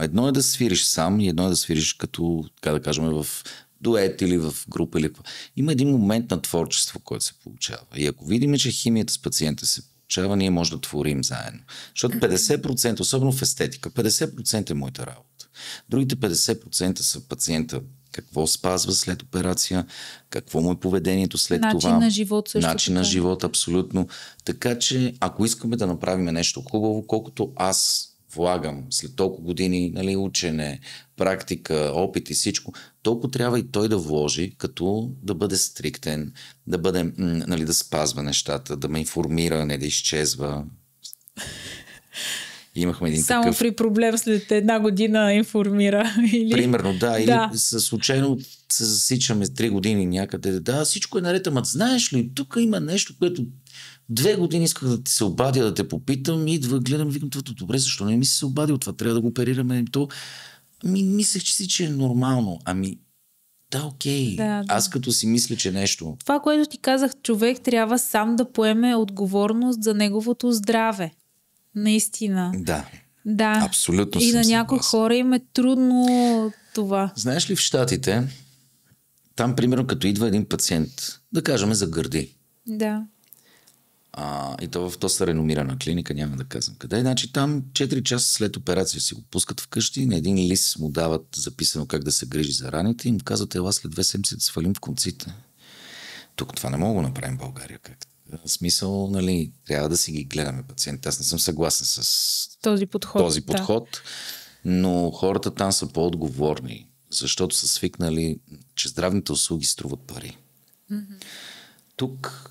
S2: Едно е да свириш сам и едно е да свириш като, така да кажем, в дует или в група. Или... Има един момент на творчество, който се получава. И ако видим, че химията с пациента се означава ние може да творим заедно. Защото 50%, особено в естетика, 50% е моята работа. Другите 50% са пациента какво спазва след операция, какво му е поведението след начин това. Начин на живот също. Начин на живот, абсолютно. Така че, ако искаме да направим нещо хубаво, колкото аз влагам след толкова години нали, учене, практика, опит и всичко, толкова трябва и той да вложи, като да бъде стриктен, да, бъде, нали, да спазва нещата, да ме информира, не да изчезва. Имахме един Само такъв... при
S1: проблем след една година информира. Или... Примерно, да. Или да.
S2: случайно се засичаме три години някъде. Да, всичко е наред, ама знаеш ли, тук има нещо, което две години исках да ти се обадя, да те попитам. Идва, гледам, викам, това добре, защо не ми се обадил? Това трябва да го оперираме. То ми, мислех, че си, че е нормално. Ами, да, окей. Да, да. Аз като си мисля, че нещо.
S1: Това, което ти казах, човек трябва сам да поеме отговорност за неговото здраве. Наистина. Да. Да. Абсолютно. И на някои хора им е трудно това.
S2: Знаеш ли в Штатите, там примерно като идва един пациент, да кажем за гърди. Да. А, и то в доста реномирана клиника, няма да казвам къде. Значи там 4 часа след операция си го пускат вкъщи, на един лист му дават записано как да се грижи за раните и им казват, ела след 2 седмици да свалим в конците. Тук това не мога да направим в България. Как? В смисъл, нали, трябва да си ги гледаме пациентите. Аз не съм съгласен с
S1: този подход. Този подход
S2: да. Но хората там са по-отговорни, защото са свикнали, че здравните услуги струват пари. Mm-hmm. Тук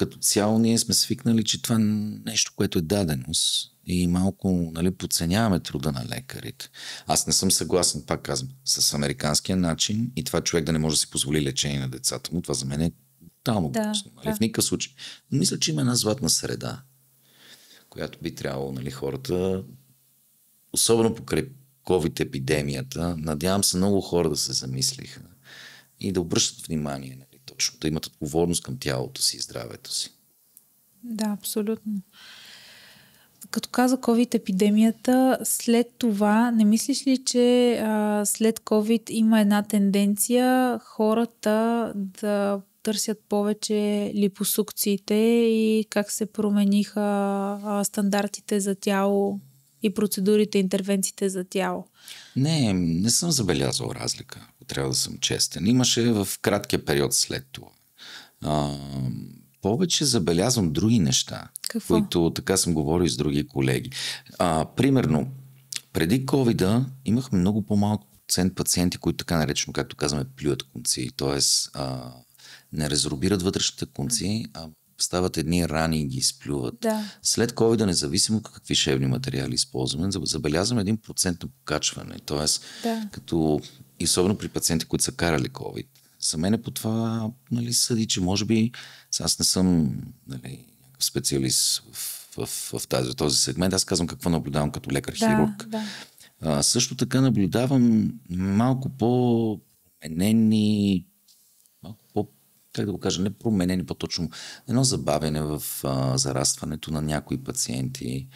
S2: като цяло ние сме свикнали, че това е нещо, което е даденост и малко нали, подценяваме труда на лекарите. Аз не съм съгласен, пак казвам, с американския начин и това човек да не може да си позволи лечение на децата му. Това за мен е тотално да, Нали? Да. В никакъв случай. Но мисля, че има една златна среда, която би трябвало нали, хората, особено покрай COVID-епидемията, надявам се много хора да се замислиха и да обръщат внимание на точно, да имат отговорност към тялото си и здравето си.
S1: Да, абсолютно. Като каза COVID епидемията, след това не мислиш ли, че а, след COVID има една тенденция хората да търсят повече липосукциите и как се промениха а, стандартите за тяло и процедурите, интервенциите за тяло?
S2: Не, не съм забелязал разлика, ако трябва да съм честен. Имаше в краткия период след това. А, повече забелязвам други неща, Какво? които така съм говорил и с други колеги. А, примерно, преди covid а имахме много по-малко процент пациенти, които така наречено, както казваме, плюят конци, т.е. не разробират вътрешните конци, а стават едни рани и ги изплюват. Да. След COVID, независимо какви шевни материали използваме, забелязваме един процент на покачване. Тоест, да. като, и особено при пациенти, които са карали COVID, за мен е по това нали, съди, че може би аз не съм нали, специалист в, в, в тази, в този сегмент. Аз казвам какво наблюдавам като лекар-хирург. Да, да. А, също така наблюдавам малко по-променени как да го кажа, не променени по-точно, едно забавяне в а, зарастването на някои пациенти.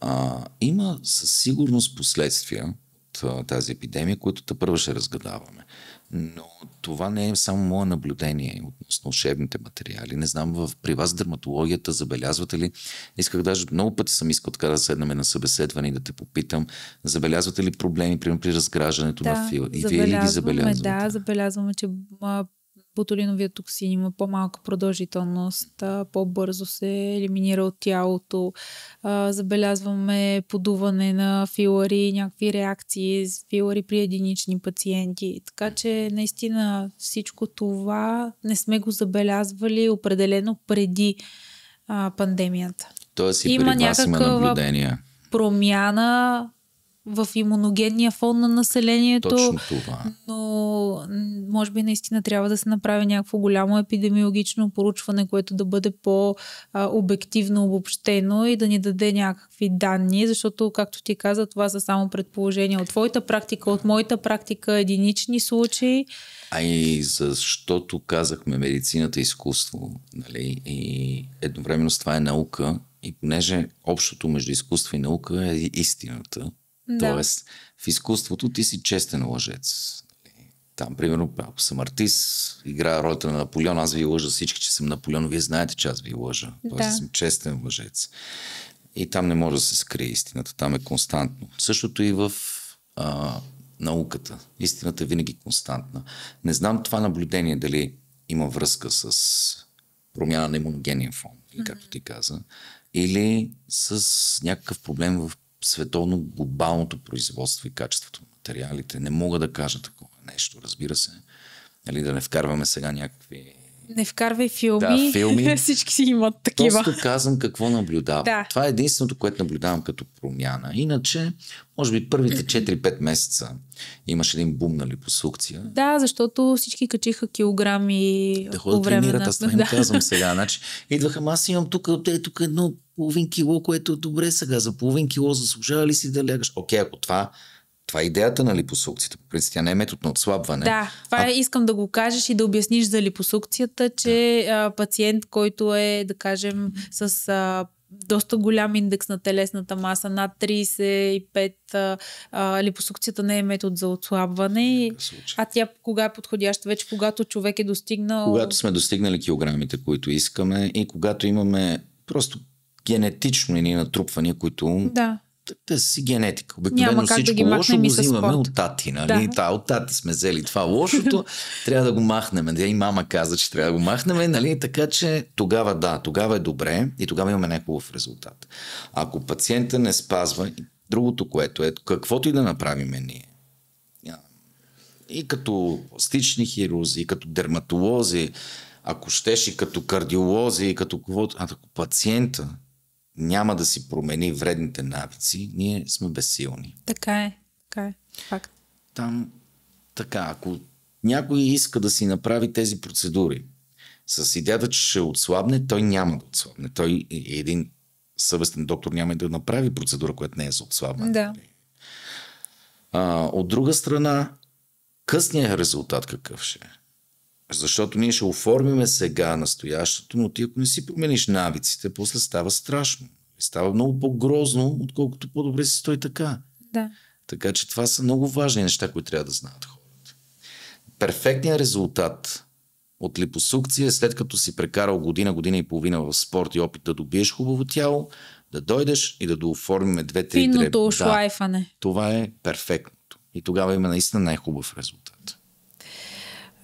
S2: А, има със сигурност последствия от а, тази епидемия, които те първо ще разгадаваме. Но това не е само мое наблюдение относно шебните материали. Не знам в, при вас дерматологията забелязвате ли. Исках даже много пъти съм искал така да седнаме на събеседване и да те попитам. Забелязвате ли проблеми, примерно при разграждането да, на фил? И вие ли ги забелязвате?
S1: Да, забелязваме, че Ботулиновия токсин има по-малка продължителност, по-бързо се елиминира от тялото. Забелязваме подуване на филари, някакви реакции с филари при единични пациенти. Така че наистина всичко това не сме го забелязвали определено преди пандемията.
S2: Тоест и има при вас има наблюдения.
S1: промяна в имуногенния фон на населението. Точно това. Но може би наистина трябва да се направи някакво голямо епидемиологично поручване, което да бъде по-обективно обобщено и да ни даде някакви данни, защото, както ти каза, това са само предположения от твоята практика, от моята практика, единични случаи.
S2: А и защото казахме медицината изкуство, нали? И едновременно с това е наука, и понеже общото между изкуство и наука е истината, да. Тоест, в изкуството ти си честен лъжец. Нали? Там, примерно, ако съм артист, играя ролята на Наполеон, аз ви лъжа всички, че съм Наполеон, вие знаете, че аз ви лъжа. Тоест, да. съм честен лъжец. И там не може да се скрие истината, там е константно. Същото и в а, науката. Истината е винаги константна. Не знам това наблюдение дали има връзка с промяна на имуногенен фон, или както ти каза, или с някакъв проблем в световно глобалното производство и качеството на материалите. Не мога да кажа такова нещо, разбира се. Нали, да не вкарваме сега някакви
S1: не вкарвай филми. Да, филми. Всички си имат такива. Просто
S2: казвам какво наблюдавам. Да. Това е единственото, което наблюдавам като
S1: промяна. Иначе, може
S2: би първите 4-5 месеца имаш един бум на липосукция.
S1: Да, защото всички качиха килограми. Да ходят време на... аз това да. казвам
S2: сега. Значи, идваха, аз имам тук, е, тук едно половин кило, което е добре сега. За половин кило заслужава ли си да лягаш? Окей, ако това това е идеята на липосукцията. Принцип, тя не е метод на отслабване. Да,
S1: това а... Е, искам да го кажеш и да обясниш за липосукцията, че да. а, пациент, който е, да кажем, с а, доста голям индекс на телесната маса, над 35, а, а, липосукцията не е метод за отслабване. А тя кога е подходяща? Вече когато човек е достигнал... Когато
S2: сме достигнали килограмите, които искаме и когато имаме просто генетично ни натрупвания, които да те си генетика. Обикновено Няма всичко да ги лошо го взимаме от тати. Нали? Да. Та, от тати сме взели това лошото, трябва да го махнем. Е, и мама каза, че трябва да го махнем. Нали? Така че тогава да, тогава е добре и тогава имаме някакъв резултат. Ако пациента не спазва, другото което е, каквото и да направим ние, и като стични хирурзи, и като дерматолози, ако щеш и като кардиолози, и като... А ако пациента няма да си промени вредните навици, ние сме безсилни.
S1: Така е, така е, факт.
S2: Там, така, ако някой иска да си направи тези процедури с идеята, че ще отслабне, той няма да отслабне. Той е един съвестен доктор, няма и да направи процедура, която не е за отслабване. Да. А, от друга страна, късният резултат какъв ще е? Защото ние ще оформиме сега настоящото, но ти ако не си промениш навиците, после става страшно. И става много по-грозно, отколкото по-добре си стои така. Да. Така че това са много важни неща, които трябва да знаят хората. Перфектният резултат от липосукция, след като си прекарал година, година и половина в спорт и опит да добиеш хубаво тяло, да дойдеш и да дооформиме две-три дреб. Финното
S1: да,
S2: Това е перфектното. И тогава има наистина най-хубав резултат.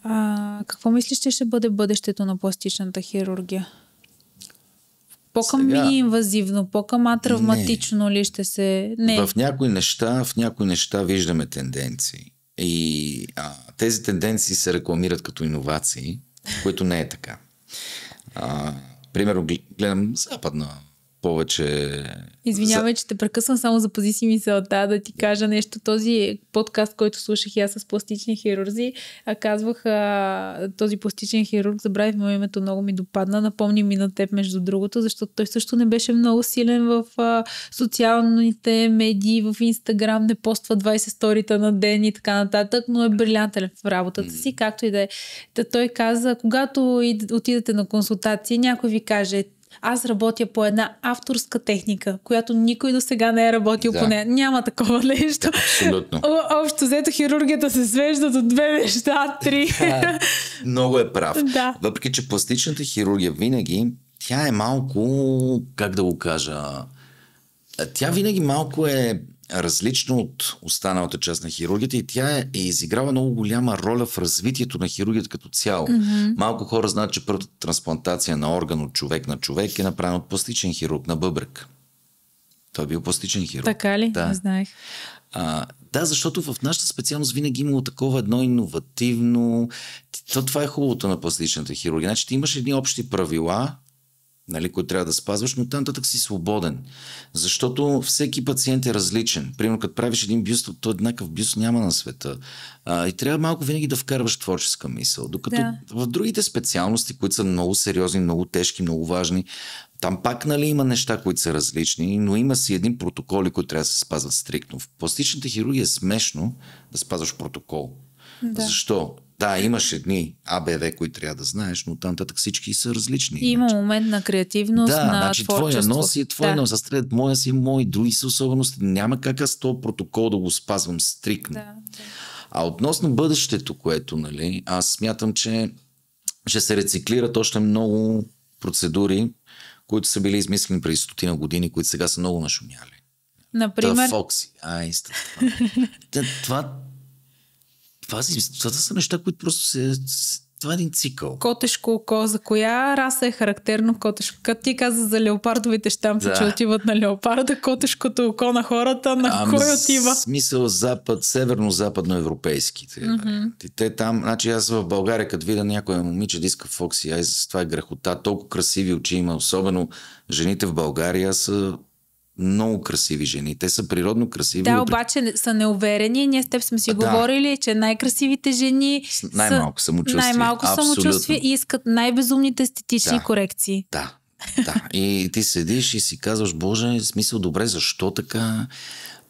S1: А, какво мислиш, че ще бъде бъдещето на пластичната хирургия? По-към Сега... инвазивно, по-към атравматично ли ще се... Не. В
S2: някои неща, в някои неща виждаме тенденции. И а, тези тенденции се рекламират като иновации, което не е така. А, примерно, гледам западна повече...
S1: Извинявай, за... че те прекъсвам, само запази си мисълта да ти кажа нещо. Този подкаст, който слушах и аз с пластични хирурзи, а казвах а, този пластичен хирург, забравих му името, много ми допадна. Напомни ми на теб, между другото, защото той също не беше много силен в а, социалните медии, в Инстаграм, не поства 20 сторита на ден и така нататък, но е брилянтен в работата си, както и да е. Та той каза, когато отидете на консултация, някой ви каже, аз работя по една авторска техника, която никой до сега не е работил да. по нея. Няма такова нещо. Абсолютно. О, общо взето хирургията се свежда до две неща, три. Да,
S2: много е прав. Да. Въпреки, че пластичната хирургия винаги, тя е малко, как да го кажа, тя винаги малко е различно от останалата част на хирургията и тя е, е много голяма роля в развитието на хирургията като цяло. Mm-hmm. Малко хора знаят, че първата трансплантация на орган от човек на човек е направена от пластичен хирург на бъбрек. Той е бил пластичен хирург. Така ли? Да. Не знаех. А, да, защото в нашата специалност винаги имало такова едно иновативно. То, това е хубавото на пластичната хирургия. Значи ти имаш едни общи правила, нали, които трябва да спазваш, но там си свободен. Защото всеки пациент е различен. Примерно, като правиш един бюст, то еднакъв бюст няма на света. А, и трябва малко винаги да вкарваш творческа мисъл. Докато да. в другите специалности, които са много сериозни, много тежки, много важни, там пак нали, има неща, които са различни, но има си един протокол, който трябва да се спазват стриктно. В пластичната хирургия е смешно да спазваш протокол. Да. Защо? Да, имаш едни АБВ, които трябва да знаеш, но там татък всички са различни. И
S1: има момент на креативност, да, на значи, творчество. Твоя нос и твоя да. нос,
S2: а след моя си, мои, други си особености. Няма как аз то протокол да го спазвам стрикно. Да, да. А относно бъдещето, което, нали, аз смятам, че ще се рециклират още много процедури, които са били измислени преди стотина години, които сега са много нашумяли.
S1: Например? Та, Фокси. Ай,
S2: това. това това, това са неща, които просто се, това е един цикъл.
S1: Котешко око, за коя раса е характерно котешко? Като ти каза за леопардовите щампи, да. че отиват на леопарда, котешкото око на хората, на а, ами, кой отива?
S2: Смисъл запад, северно-западноевропейските. Mm-hmm. Те, там, значи аз в България, като видя някоя момиче да иска Фокси ай, това е грехота, толкова красиви очи има, особено жените в България са много красиви жени. Те са природно красиви. Да,
S1: обаче са неуверени. Ние с теб сме си да. говорили, че най-красивите жени най-малко са, самочувствие. Най-малко самочувствие и искат най-безумните естетични да. корекции. Да,
S2: да. И ти седиш и си казваш, Боже, е смисъл, добре, защо така?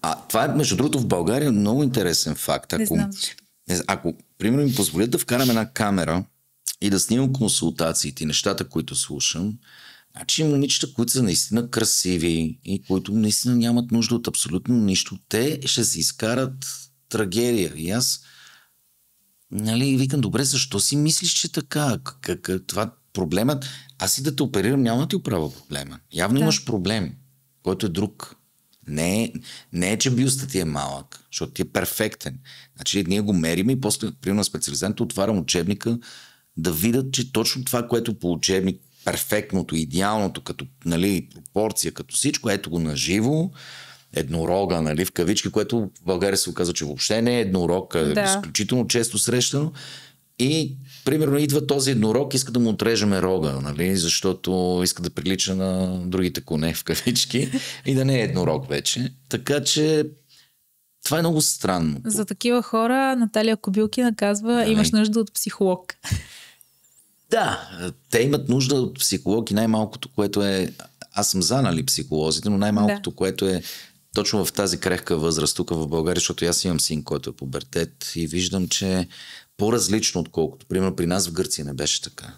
S2: А това е, между другото, в България много интересен факт. Ако, не знам. ако примерно, ми позволят да вкарам една камера и да снимам консултациите, нещата, които слушам, Значи момичета, които са наистина красиви и които наистина нямат нужда от абсолютно нищо, те ще се изкарат трагедия. И аз нали, викам, добре, защо си мислиш, че така? Как, това проблемът, аз и да те оперирам, няма да ти оправя проблема. Явно да. имаш проблем, който е друг. Не е, не е, че биоста ти е малък, защото ти е перфектен. Значи ние го мерим и после, примерно на специализанта, отварям учебника да видят, че точно това, което по учебник перфектното, идеалното, като нали, пропорция, като всичко, ето го наживо, еднорога, нали, в кавички, което в България се оказа, че въобще не е еднорог, е да. изключително често срещано. И, примерно, идва този еднорог, иска да му отрежеме рога, нали, защото иска да прилича на другите коне в кавички и да не е еднорог вече. Така че това е много странно.
S1: За такива хора Наталия Кобилкина казва: да, имаш нужда от психолог.
S2: Да, те имат нужда от психологи, най-малкото, което е... Аз съм за, нали, психолозите, но най-малкото, да. което е точно в тази крехка възраст, тук в България, защото аз имам син, който е пубертет и виждам, че по-различно, отколкото, примерно, при нас в Гърция не беше така.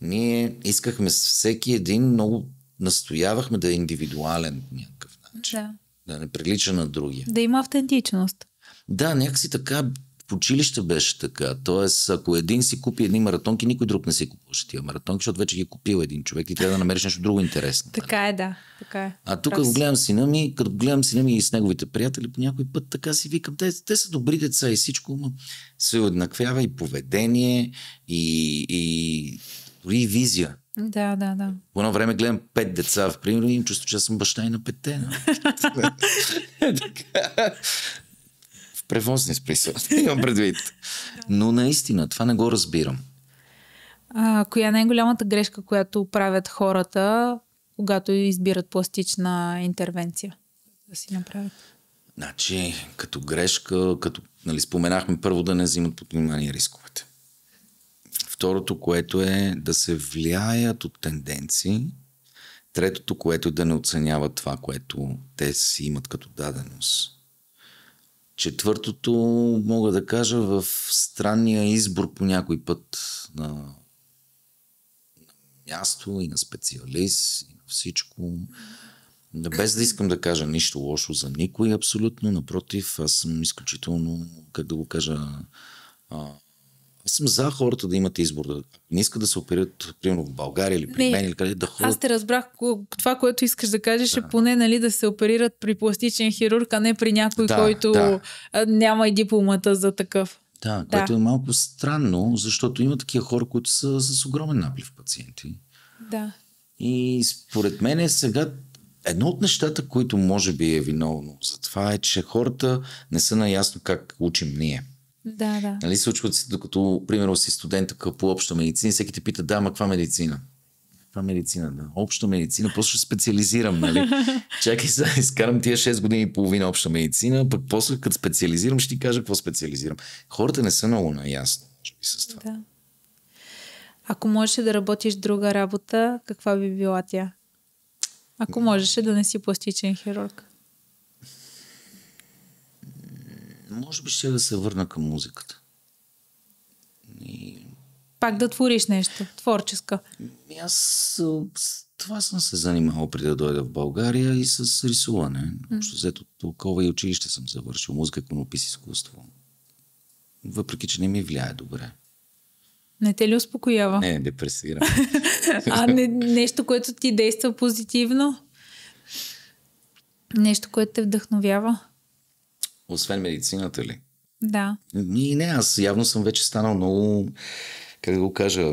S2: Ние искахме всеки един много настоявахме да е индивидуален някакъв начин. Да. Да не прилича на другия.
S1: Да има автентичност.
S2: Да, някакси така училище беше така. Тоест, ако един си купи един маратонки, никой друг не си купуваше тия маратонки, защото вече ги е купил един човек и трябва да намериш нещо друго интересно.
S1: Нали? така е, да. Така е.
S2: А тук, като гледам сина ми, като гледам сина ми и с неговите приятели, по някой път така си викам, те, те са добри деца и всичко, но се уеднаквява и поведение, и, и дори и визия.
S1: Да, да, да.
S2: По едно време гледам пет деца, в пример, и им чувство, че аз съм баща и на петте. Нали? Е, превозни смисъл. Имам предвид. Но наистина, това не го разбирам.
S1: А, коя е най-голямата грешка, която правят хората, когато избират пластична интервенция да си направят?
S2: Значи, като грешка, като нали, споменахме първо да не взимат под внимание рисковете. Второто, което е да се влияят от тенденции. Третото, което е да не оценяват това, което те си имат като даденост. Четвъртото, мога да кажа, в странния избор по някой път на, на място и на специалист и на всичко. Без да искам да кажа нищо лошо за никой, абсолютно. Напротив, аз съм изключително, как да го кажа, а, аз съм за хората да имат избор. Да не искат да се оперират, примерно в България или при не, мен, или къде да ходят. Аз
S1: те разбрах. Това, което искаш да кажеш е да. е поне нали, да се оперират при пластичен хирург, а не при някой, да, който да. няма и дипломата за такъв.
S2: Да, да, което е малко странно, защото има такива хора, които са с огромен наплив пациенти. Да. И според мен е сега едно от нещата, които може би е виновно за това е, че хората не са наясно как учим ние.
S1: Да, да. Нали,
S2: случват се, докато, примерно, си студент по обща медицина, всеки те пита, да, ма каква медицина? каква медицина, да. Обща медицина, просто ще специализирам, нали? Чакай сега, изкарам тия 6 години и половина обща медицина, пък после като специализирам, ще ти кажа какво специализирам. Хората не са много наясно
S1: с това. Да. Ако можеше да работиш друга работа, каква би била тя? Ако можеше да не си пластичен хирург.
S2: може би ще да се върна към музиката. И...
S1: Пак да твориш нещо, творческа. Аз с това съм се
S2: занимавал преди да дойда в България и с рисуване. Общо взето толкова и училище съм завършил. Музика, конопис, изкуство. Въпреки, че не ми влияе добре.
S1: Не те ли успокоява? Не,
S2: депресирам.
S1: а не, нещо, което ти действа позитивно? Нещо, което те вдъхновява?
S2: Освен медицината ли? Да. И не, аз явно съм вече станал много, как да го кажа,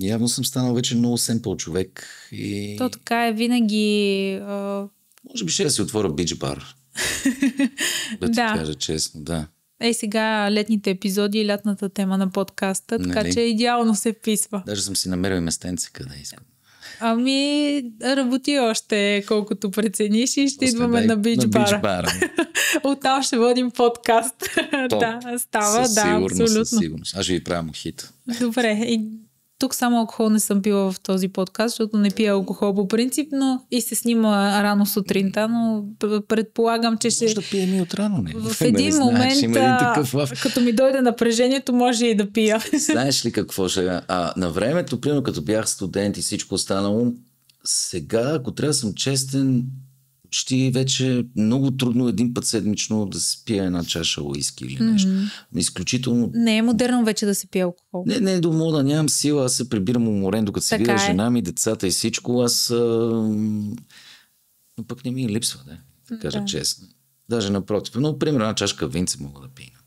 S2: явно съм станал вече много семпъл човек. И... То
S1: така е винаги... А...
S2: Може би ще да си отворя бич бар. да ти да. кажа честно, да.
S1: Ей сега летните епизоди и лятната тема на подкаста, нали? така нали? че идеално се вписва.
S2: Даже съм си намерил местенце къде искам.
S1: Ами, работи още колкото прецениш и ще идваме на бич бара. бара. Оттам ще водим подкаст. Топ. да, става, със да, Сигурност, абсолютно. Със
S2: сигурност. Аз ще ви правя хит.
S1: Добре, и тук само алкохол не съм пила в този подкаст, защото не пия алкохол по принцип, но и се снима рано сутринта, но предполагам, че ще... Може да пием и от рано, не? В нали, един не момент, знаеш, един такъв... като ми дойде напрежението, може и да пия.
S2: Знаеш ли какво ще... А, на времето, примерно като бях студент и всичко останало, сега, ако трябва да съм честен, почти вече много трудно един път седмично да се пие една чаша уиски или нещо. Mm-hmm. Изключително.
S1: Не е модерно вече да се пие алкохол. Не, не е
S2: до мода, нямам сила, аз се прибирам уморен, докато се видя е. жена ми, децата и всичко, аз. А... Но пък не ми е липсва, да,
S1: да кажа да. честно.
S2: Даже напротив. Но, примерно, една чашка винце мога да пия.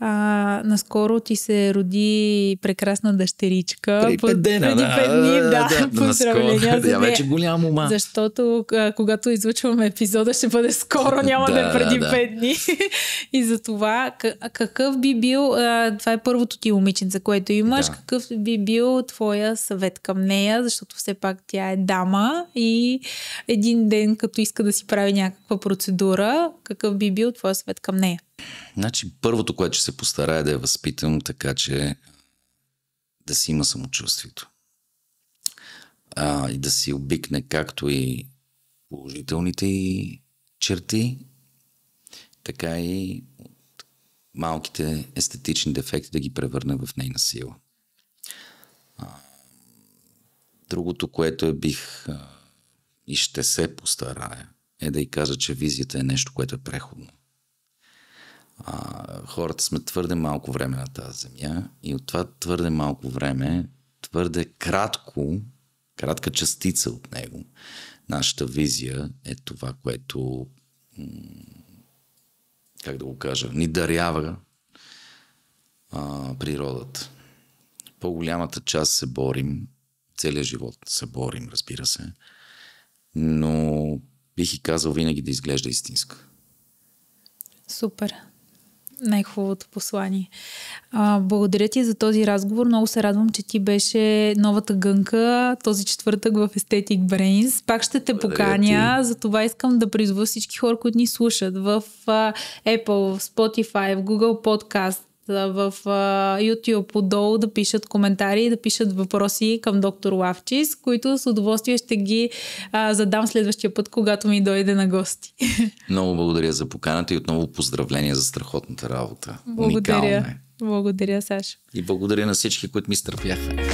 S1: А, наскоро ти се роди прекрасна дъщеричка. Преди пет дена, преди пет дни, да, да, да поздравления. Да, вече голямо ма. Защото а, когато излучваме епизода, ще бъде скоро, няма да, е да е преди да, пет дни. и за това, какъв би бил, а, това е първото ти момиченце, което имаш, да. какъв би бил твоя съвет към нея, защото все пак тя е дама и един ден, като иска да си прави някаква процедура, какъв би бил твоя съвет към нея?
S2: Значи първото, което ще се постарая да я възпитам, така че да си има самочувствието. А, и да си обикне както и положителните и черти, така и малките естетични дефекти да ги превърне в нейна сила. А, другото, което е бих а, и ще се постарая, е да й кажа, че визията е нещо, което е преходно а, хората сме твърде малко време на тази земя и от това твърде малко време, твърде кратко, кратка частица от него, нашата визия е това, което как да го кажа, ни дарява а, природата. По-голямата част се борим, целият живот се борим, разбира се, но бих и казал винаги да изглежда истинска.
S1: Супер най-хубавото послание. А, благодаря ти за този разговор. Много се радвам, че ти беше новата гънка този четвъртък в Aesthetic Brains. Пак ще те поканя. Ти. За това искам да призва всички хора, които ни слушат в Apple, в Spotify, в Google Podcast, в а, YouTube отдолу да пишат коментари, да пишат въпроси към доктор Лавчис, които с удоволствие ще ги а, задам следващия път, когато ми дойде на гости.
S2: Много благодаря за поканата и отново поздравления за страхотната работа. Благодаря. Уникално е.
S1: Благодаря, Саш.
S2: И благодаря на всички, които ми стърпяха.